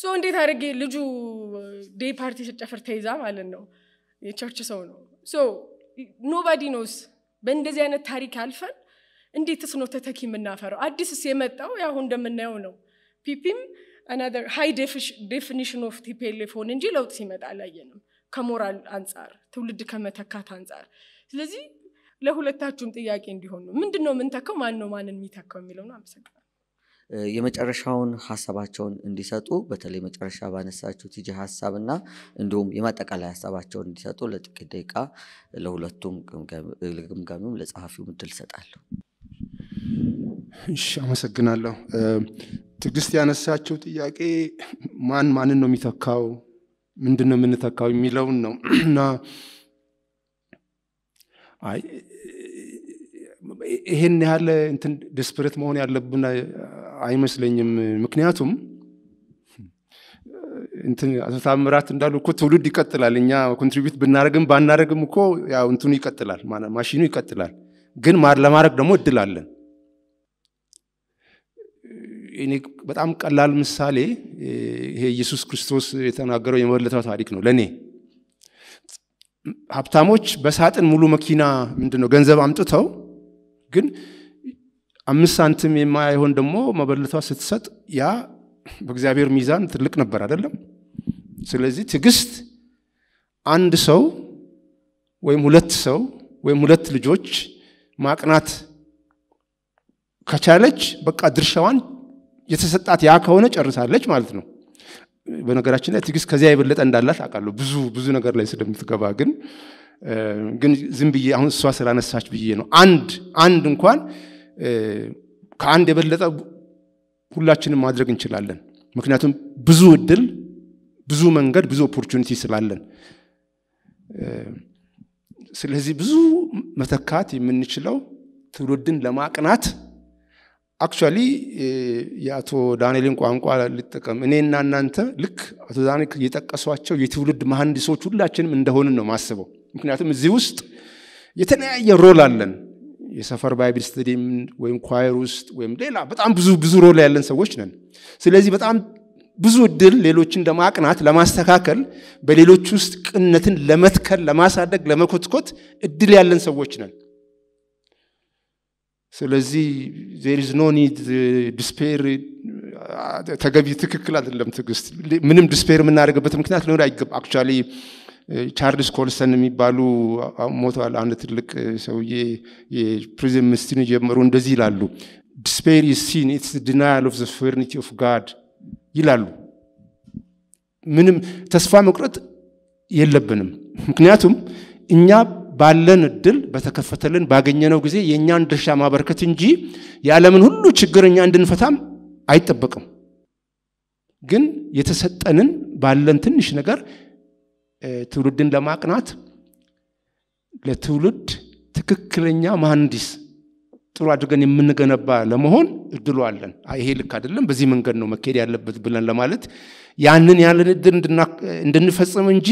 ሶ እንዴት አድርጌ ልጁ ዴይ ፓርቲ ስጨፍር ተይዛ ማለት ነው። የቸርች ሰው ነው። ሶ ኖባዲ ኖስ በእንደዚህ አይነት ታሪክ አልፈን እንዴትስ ነው ተተኪ የምናፈረው? አዲስስ የመጣው ያው እንደምናየው ነው። ፒፒም አናደር ሃይ ዴፊኒሽን ኦፍ ቲፒኤልኤፍ እንጂ ለውጥ ሲመጣ አላየንም፣ ከሞራል አንጻር ትውልድ ከመተካት አንጻር። ስለዚህ ለሁለታችሁም ጥያቄ እንዲሆን ነው። ምንድን ነው የምንተካው? ማን ነው ማንን የሚተካው የሚለው ነው። የመጨረሻውን ሀሳባቸውን እንዲሰጡ በተለይ መጨረሻ ባነሳችሁ ቲጂ ሀሳብ እና እንዲሁም የማጠቃላይ ሀሳባቸውን እንዲሰጡ ለጥቂት ደቂቃ ለሁለቱም ግምጋሚውም ለጸሐፊው እድል እሰጣለሁ። እሺ፣ አመሰግናለሁ። ትግስት ያነሳችው ጥያቄ ማን ማንን ነው የሚተካው፣ ምንድን ነው የምንተካው የሚለውን ነው እና ይሄን ያህል እንትን ዲስፕሬት መሆን ያለብን አይመስለኝም። ምክንያቱም እንትን ታምራት እንዳሉ እኮ ትውልድ ይቀጥላል። እኛ ኮንትሪቢዩት ብናደረግም ባናደረግም እኮ ያው እንትኑ ይቀጥላል፣ ማሽኑ ይቀጥላል። ግን ለማድረግ ደግሞ እድል አለን። እኔ በጣም ቀላል ምሳሌ ይሄ ኢየሱስ ክርስቶስ የተናገረው የመበለተ ታሪክ ነው ለእኔ ሀብታሞች በሳጥን ሙሉ መኪና ምንድነው ገንዘብ አምጥተው ግን አምስት ሳንቲም የማይሆን ደግሞ መበለቷ ስትሰጥ ያ በእግዚአብሔር ሚዛን ትልቅ ነበር አይደለም። ስለዚህ ትዕግስት አንድ ሰው ወይም ሁለት ሰው ወይም ሁለት ልጆች ማቅናት ከቻለች በቃ ድርሻዋን የተሰጣት ያ ከሆነ ጨርሳለች ማለት ነው። በነገራችን ላይ ትግስት ከዚያ የበለጠ እንዳላት አውቃለሁ። ብዙ ብዙ ነገር ላይ ስለምትገባ ግን ግን ዝም ብዬ አሁን እሷ ስላነሳች ብዬ ነው። አንድ አንድ እንኳን ከአንድ የበለጠ ሁላችንም ማድረግ እንችላለን። ምክንያቱም ብዙ እድል፣ ብዙ መንገድ፣ ብዙ ኦፖርቹኒቲ ስላለን ስለዚህ ብዙ መተካት የምንችለው ትውልድን ለማቅናት አክቹዋሊ eh, የአቶ ዳንኤልን ቋንቋ ልጠቀም፣ እኔና እናንተ ልክ አቶ ዳንኤል የጠቀሷቸው የትውልድ መሐንዲሶች ሁላችንም እንደሆንን ነው ማስበው። ምክንያቱም እዚህ ውስጥ የተለያየ ሮል አለን። የሰፈር ባይብል ስተዲም ወይም ኳየር ውስጥ ወይም ሌላ በጣም ብዙ ብዙ ሮል ያለን ሰዎች ነን። ስለዚህ በጣም ብዙ እድል ሌሎችን ለማቅናት ለማስተካከል፣ በሌሎች ውስጥ ቅነትን ለመትከል፣ ለማሳደግ፣ ለመኮትኮት እድል ያለን ሰዎች ነን። ስለዚህ ዜሪዝ ኖ ኒድ ዲስፔር ተገቢ ትክክል አይደለም። ትዕግስት ምንም ዲስፔር የምናደርግበት ምክንያት ሊኖር አይገባ። አክቹዋሊ ቻርልስ ኮልሰን የሚባሉ ሞተዋል። አንድ ትልቅ ሰውዬ የፕሪዝም ምስትን ጀምሩ እንደዚህ ይላሉ። ዲስፔር ሲን ኢትስ ዲናያል ኦፍ ዘ ኦፍ ጋድ ይላሉ። ምንም ተስፋ መቁረጥ የለብንም። ምክንያቱም እኛ ባለን እድል በተከፈተልን ባገኘነው ጊዜ የእኛን ድርሻ ማበርከት እንጂ የዓለምን ሁሉ ችግር እኛ እንድንፈታም አይጠበቅም። ግን የተሰጠንን ባለን ትንሽ ነገር ትውልድን ለማቅናት ለትውልድ ትክክለኛ መሐንዲስ ጥሩ አድርገን የምንገነባ ለመሆን እድሉ አለን። ይሄ ልክ አይደለም፣ በዚህ መንገድ ነው መካሄድ ያለበት ብለን ለማለት ያንን ያለን እድል እንድንፈጽም እንጂ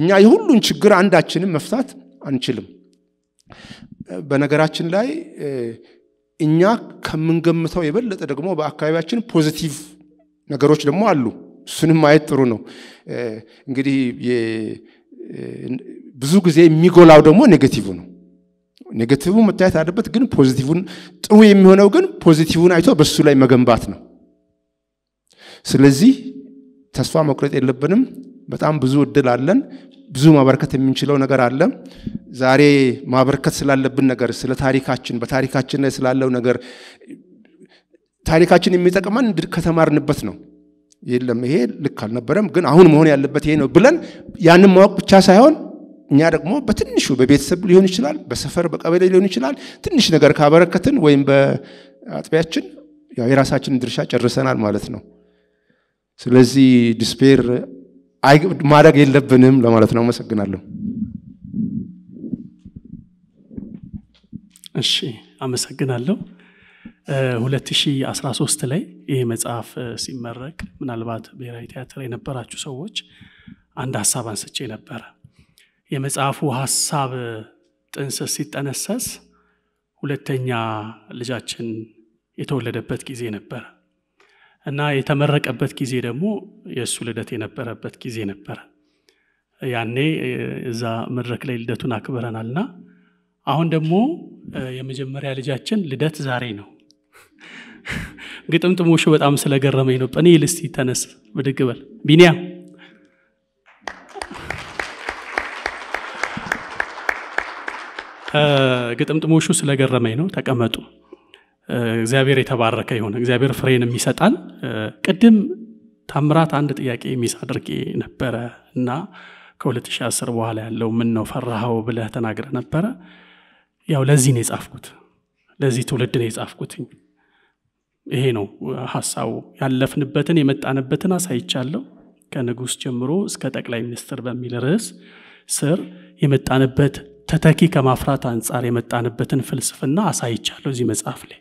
እኛ የሁሉን ችግር አንዳችንም መፍታት አንችልም። በነገራችን ላይ እኛ ከምንገምተው የበለጠ ደግሞ በአካባቢያችን ፖዚቲቭ ነገሮች ደግሞ አሉ። እሱንም ማየት ጥሩ ነው። እንግዲህ ብዙ ጊዜ የሚጎላው ደግሞ ኔጌቲቭ ነው። ኔጌቲቭ መታየት አለበት፣ ግን ፖዚቲቭን ጥሩ የሚሆነው ግን ፖዚቲቭን አይቶ በሱ ላይ መገንባት ነው። ስለዚህ ተስፋ መቁረጥ የለብንም። በጣም ብዙ እድል አለን። ብዙ ማበረከት የምንችለው ነገር አለ። ዛሬ ማበረከት ስላለብን ነገር፣ ስለ ታሪካችን፣ በታሪካችን ላይ ስላለው ነገር ታሪካችን የሚጠቅመን ከተማርንበት ነው። የለም ይሄ ልክ አልነበረም፣ ግን አሁን መሆን ያለበት ይሄ ነው ብለን ያንን ማወቅ ብቻ ሳይሆን እኛ ደግሞ በትንሹ በቤተሰብ ሊሆን ይችላል፣ በሰፈር በቀበሌ ሊሆን ይችላል። ትንሽ ነገር ካበረከትን ወይም በአጥቢያችን የራሳችንን ድርሻ ጨርሰናል ማለት ነው። ስለዚህ ዲስፔር ማድረግ የለብንም ለማለት ነው። አመሰግናለሁ። እሺ፣ አመሰግናለሁ። 2013 ላይ ይህ መጽሐፍ ሲመረቅ ምናልባት ብሔራዊ ቲያትር የነበራችሁ ሰዎች አንድ ሀሳብ አንስቼ ነበረ የመጽሐፉ ሀሳብ ጥንስስ ሲጠነሰስ ሁለተኛ ልጃችን የተወለደበት ጊዜ ነበር እና የተመረቀበት ጊዜ ደግሞ የእሱ ልደት የነበረበት ጊዜ ነበር። ያኔ እዛ መድረክ ላይ ልደቱን ና አሁን ደግሞ የመጀመሪያ ልጃችን ልደት ዛሬ ነው። ግጥምጥሞሹ በጣም ስለገረመኝ ነው። እኔ ልስቲ ተነስ፣ ብድግበል ቢኒያም ግጥምጥሞሹ ስለገረመኝ ነው። ተቀመጡ። እግዚአብሔር የተባረከ የሆነ እግዚአብሔር ፍሬንም ይሰጣል። ቅድም ታምራት አንድ ጥያቄ ሚስ አድርጌ ነበረ እና ከ2010 በኋላ ያለው ምን ነው ፈራኸው ብለህ ተናግረ ነበረ። ያው ለዚህ ነው የጻፍኩት፣ ለዚህ ትውልድ ነው የጻፍኩትኝ። ይሄ ነው ሀሳቡ። ያለፍንበትን የመጣንበትን አሳይቻለሁ። ከንጉሥ ጀምሮ እስከ ጠቅላይ ሚኒስትር በሚል ርዕስ ስር የመጣንበት ተተኪ ከማፍራት አንጻር የመጣንበትን ፍልስፍና አሳይቻለሁ እዚህ መጽሐፍ ላይ።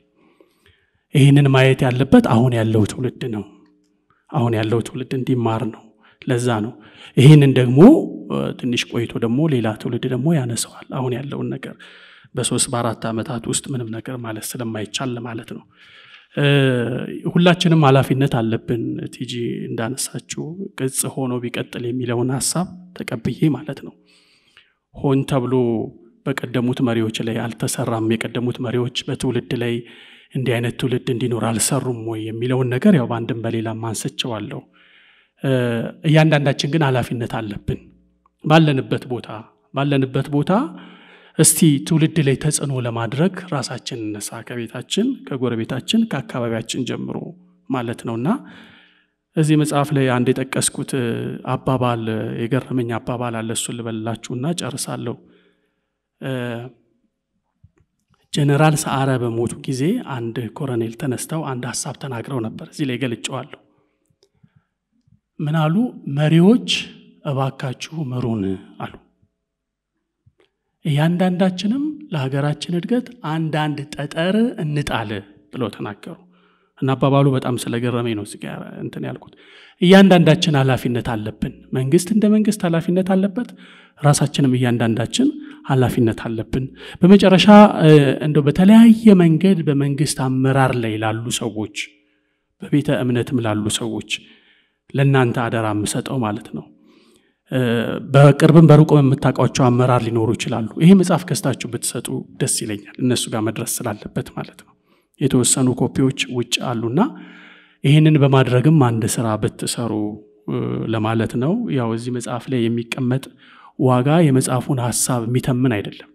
ይህንን ማየት ያለበት አሁን ያለው ትውልድ ነው። አሁን ያለው ትውልድ እንዲማር ነው። ለዛ ነው ይህንን ደግሞ ትንሽ ቆይቶ ደግሞ ሌላ ትውልድ ደግሞ ያነሰዋል። አሁን ያለውን ነገር በሶስት በአራት ዓመታት ውስጥ ምንም ነገር ማለት ስለማይቻል ማለት ነው። ሁላችንም ኃላፊነት አለብን። ቲጂ እንዳነሳችው ቅጽ ሆኖ ቢቀጥል የሚለውን ሀሳብ ተቀብዬ ማለት ነው። ሆን ተብሎ በቀደሙት መሪዎች ላይ አልተሰራም፣ የቀደሙት መሪዎች በትውልድ ላይ እንዲህ አይነት ትውልድ እንዲኖር አልሰሩም ወይ የሚለውን ነገር ያው በአንድም በሌላም አንስቸዋለሁ። እያንዳንዳችን ግን ኃላፊነት አለብን። ባለንበት ቦታ ባለንበት ቦታ እስቲ ትውልድ ላይ ተጽዕኖ ለማድረግ ራሳችን እነሳ፣ ከቤታችን፣ ከጎረቤታችን፣ ከአካባቢያችን ጀምሮ ማለት ነውና እዚህ መጽሐፍ ላይ አንድ የጠቀስኩት አባባል የገረመኝ አባባል አለ። እሱን ልበላችሁና ጨርሳለሁ። ጀነራል ሰአረ በሞቱ ጊዜ አንድ ኮረኔል ተነስተው አንድ ሀሳብ ተናግረው ነበር። እዚህ ላይ ገልጨዋለሁ። ምናሉ መሪዎች እባካችሁ ምሩን አሉ። እያንዳንዳችንም ለሀገራችን እድገት አንዳንድ ጠጠር እንጣል ብለው ተናገሩ። እና አባባሉ በጣም ስለገረመኝ ነው እንትን ያልኩት። እያንዳንዳችን ኃላፊነት አለብን። መንግስት እንደ መንግስት ኃላፊነት አለበት። ራሳችንም እያንዳንዳችን ኃላፊነት አለብን። በመጨረሻ እንደ በተለያየ መንገድ በመንግስት አመራር ላይ ላሉ ሰዎች፣ በቤተ እምነትም ላሉ ሰዎች ለእናንተ አደራ የምሰጠው ማለት ነው። በቅርብም በሩቅም የምታውቋቸው አመራር ሊኖሩ ይችላሉ። ይሄ መጽሐፍ ከስታችሁ ብትሰጡ ደስ ይለኛል፣ እነሱ ጋር መድረስ ስላለበት ማለት ነው። የተወሰኑ ኮፒዎች ውጭ አሉና ይህንን በማድረግም አንድ ስራ ብትሰሩ ለማለት ነው። ያው እዚህ መጽሐፍ ላይ የሚቀመጥ ዋጋ የመጽሐፉን ሀሳብ የሚተምን አይደለም።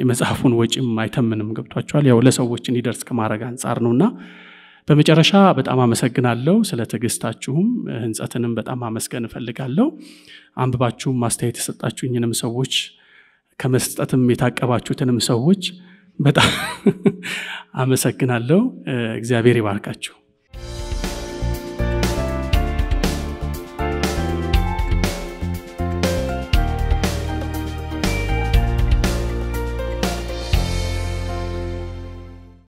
የመጽሐፉን ወጪም አይተምንም። ገብቷቸዋል። ያው ለሰዎች እንዲደርስ ከማድረግ አንጻር ነውና በመጨረሻ በጣም አመሰግናለሁ። ስለ ትግስታችሁም ህንፀትንም በጣም አመስገን እፈልጋለሁ። አንብባችሁም ማስተያየት የሰጣችሁኝንም ሰዎች ከመስጠትም የታቀባችሁትንም ሰዎች በጣም አመሰግናለሁ። እግዚአብሔር ይባርካችሁ።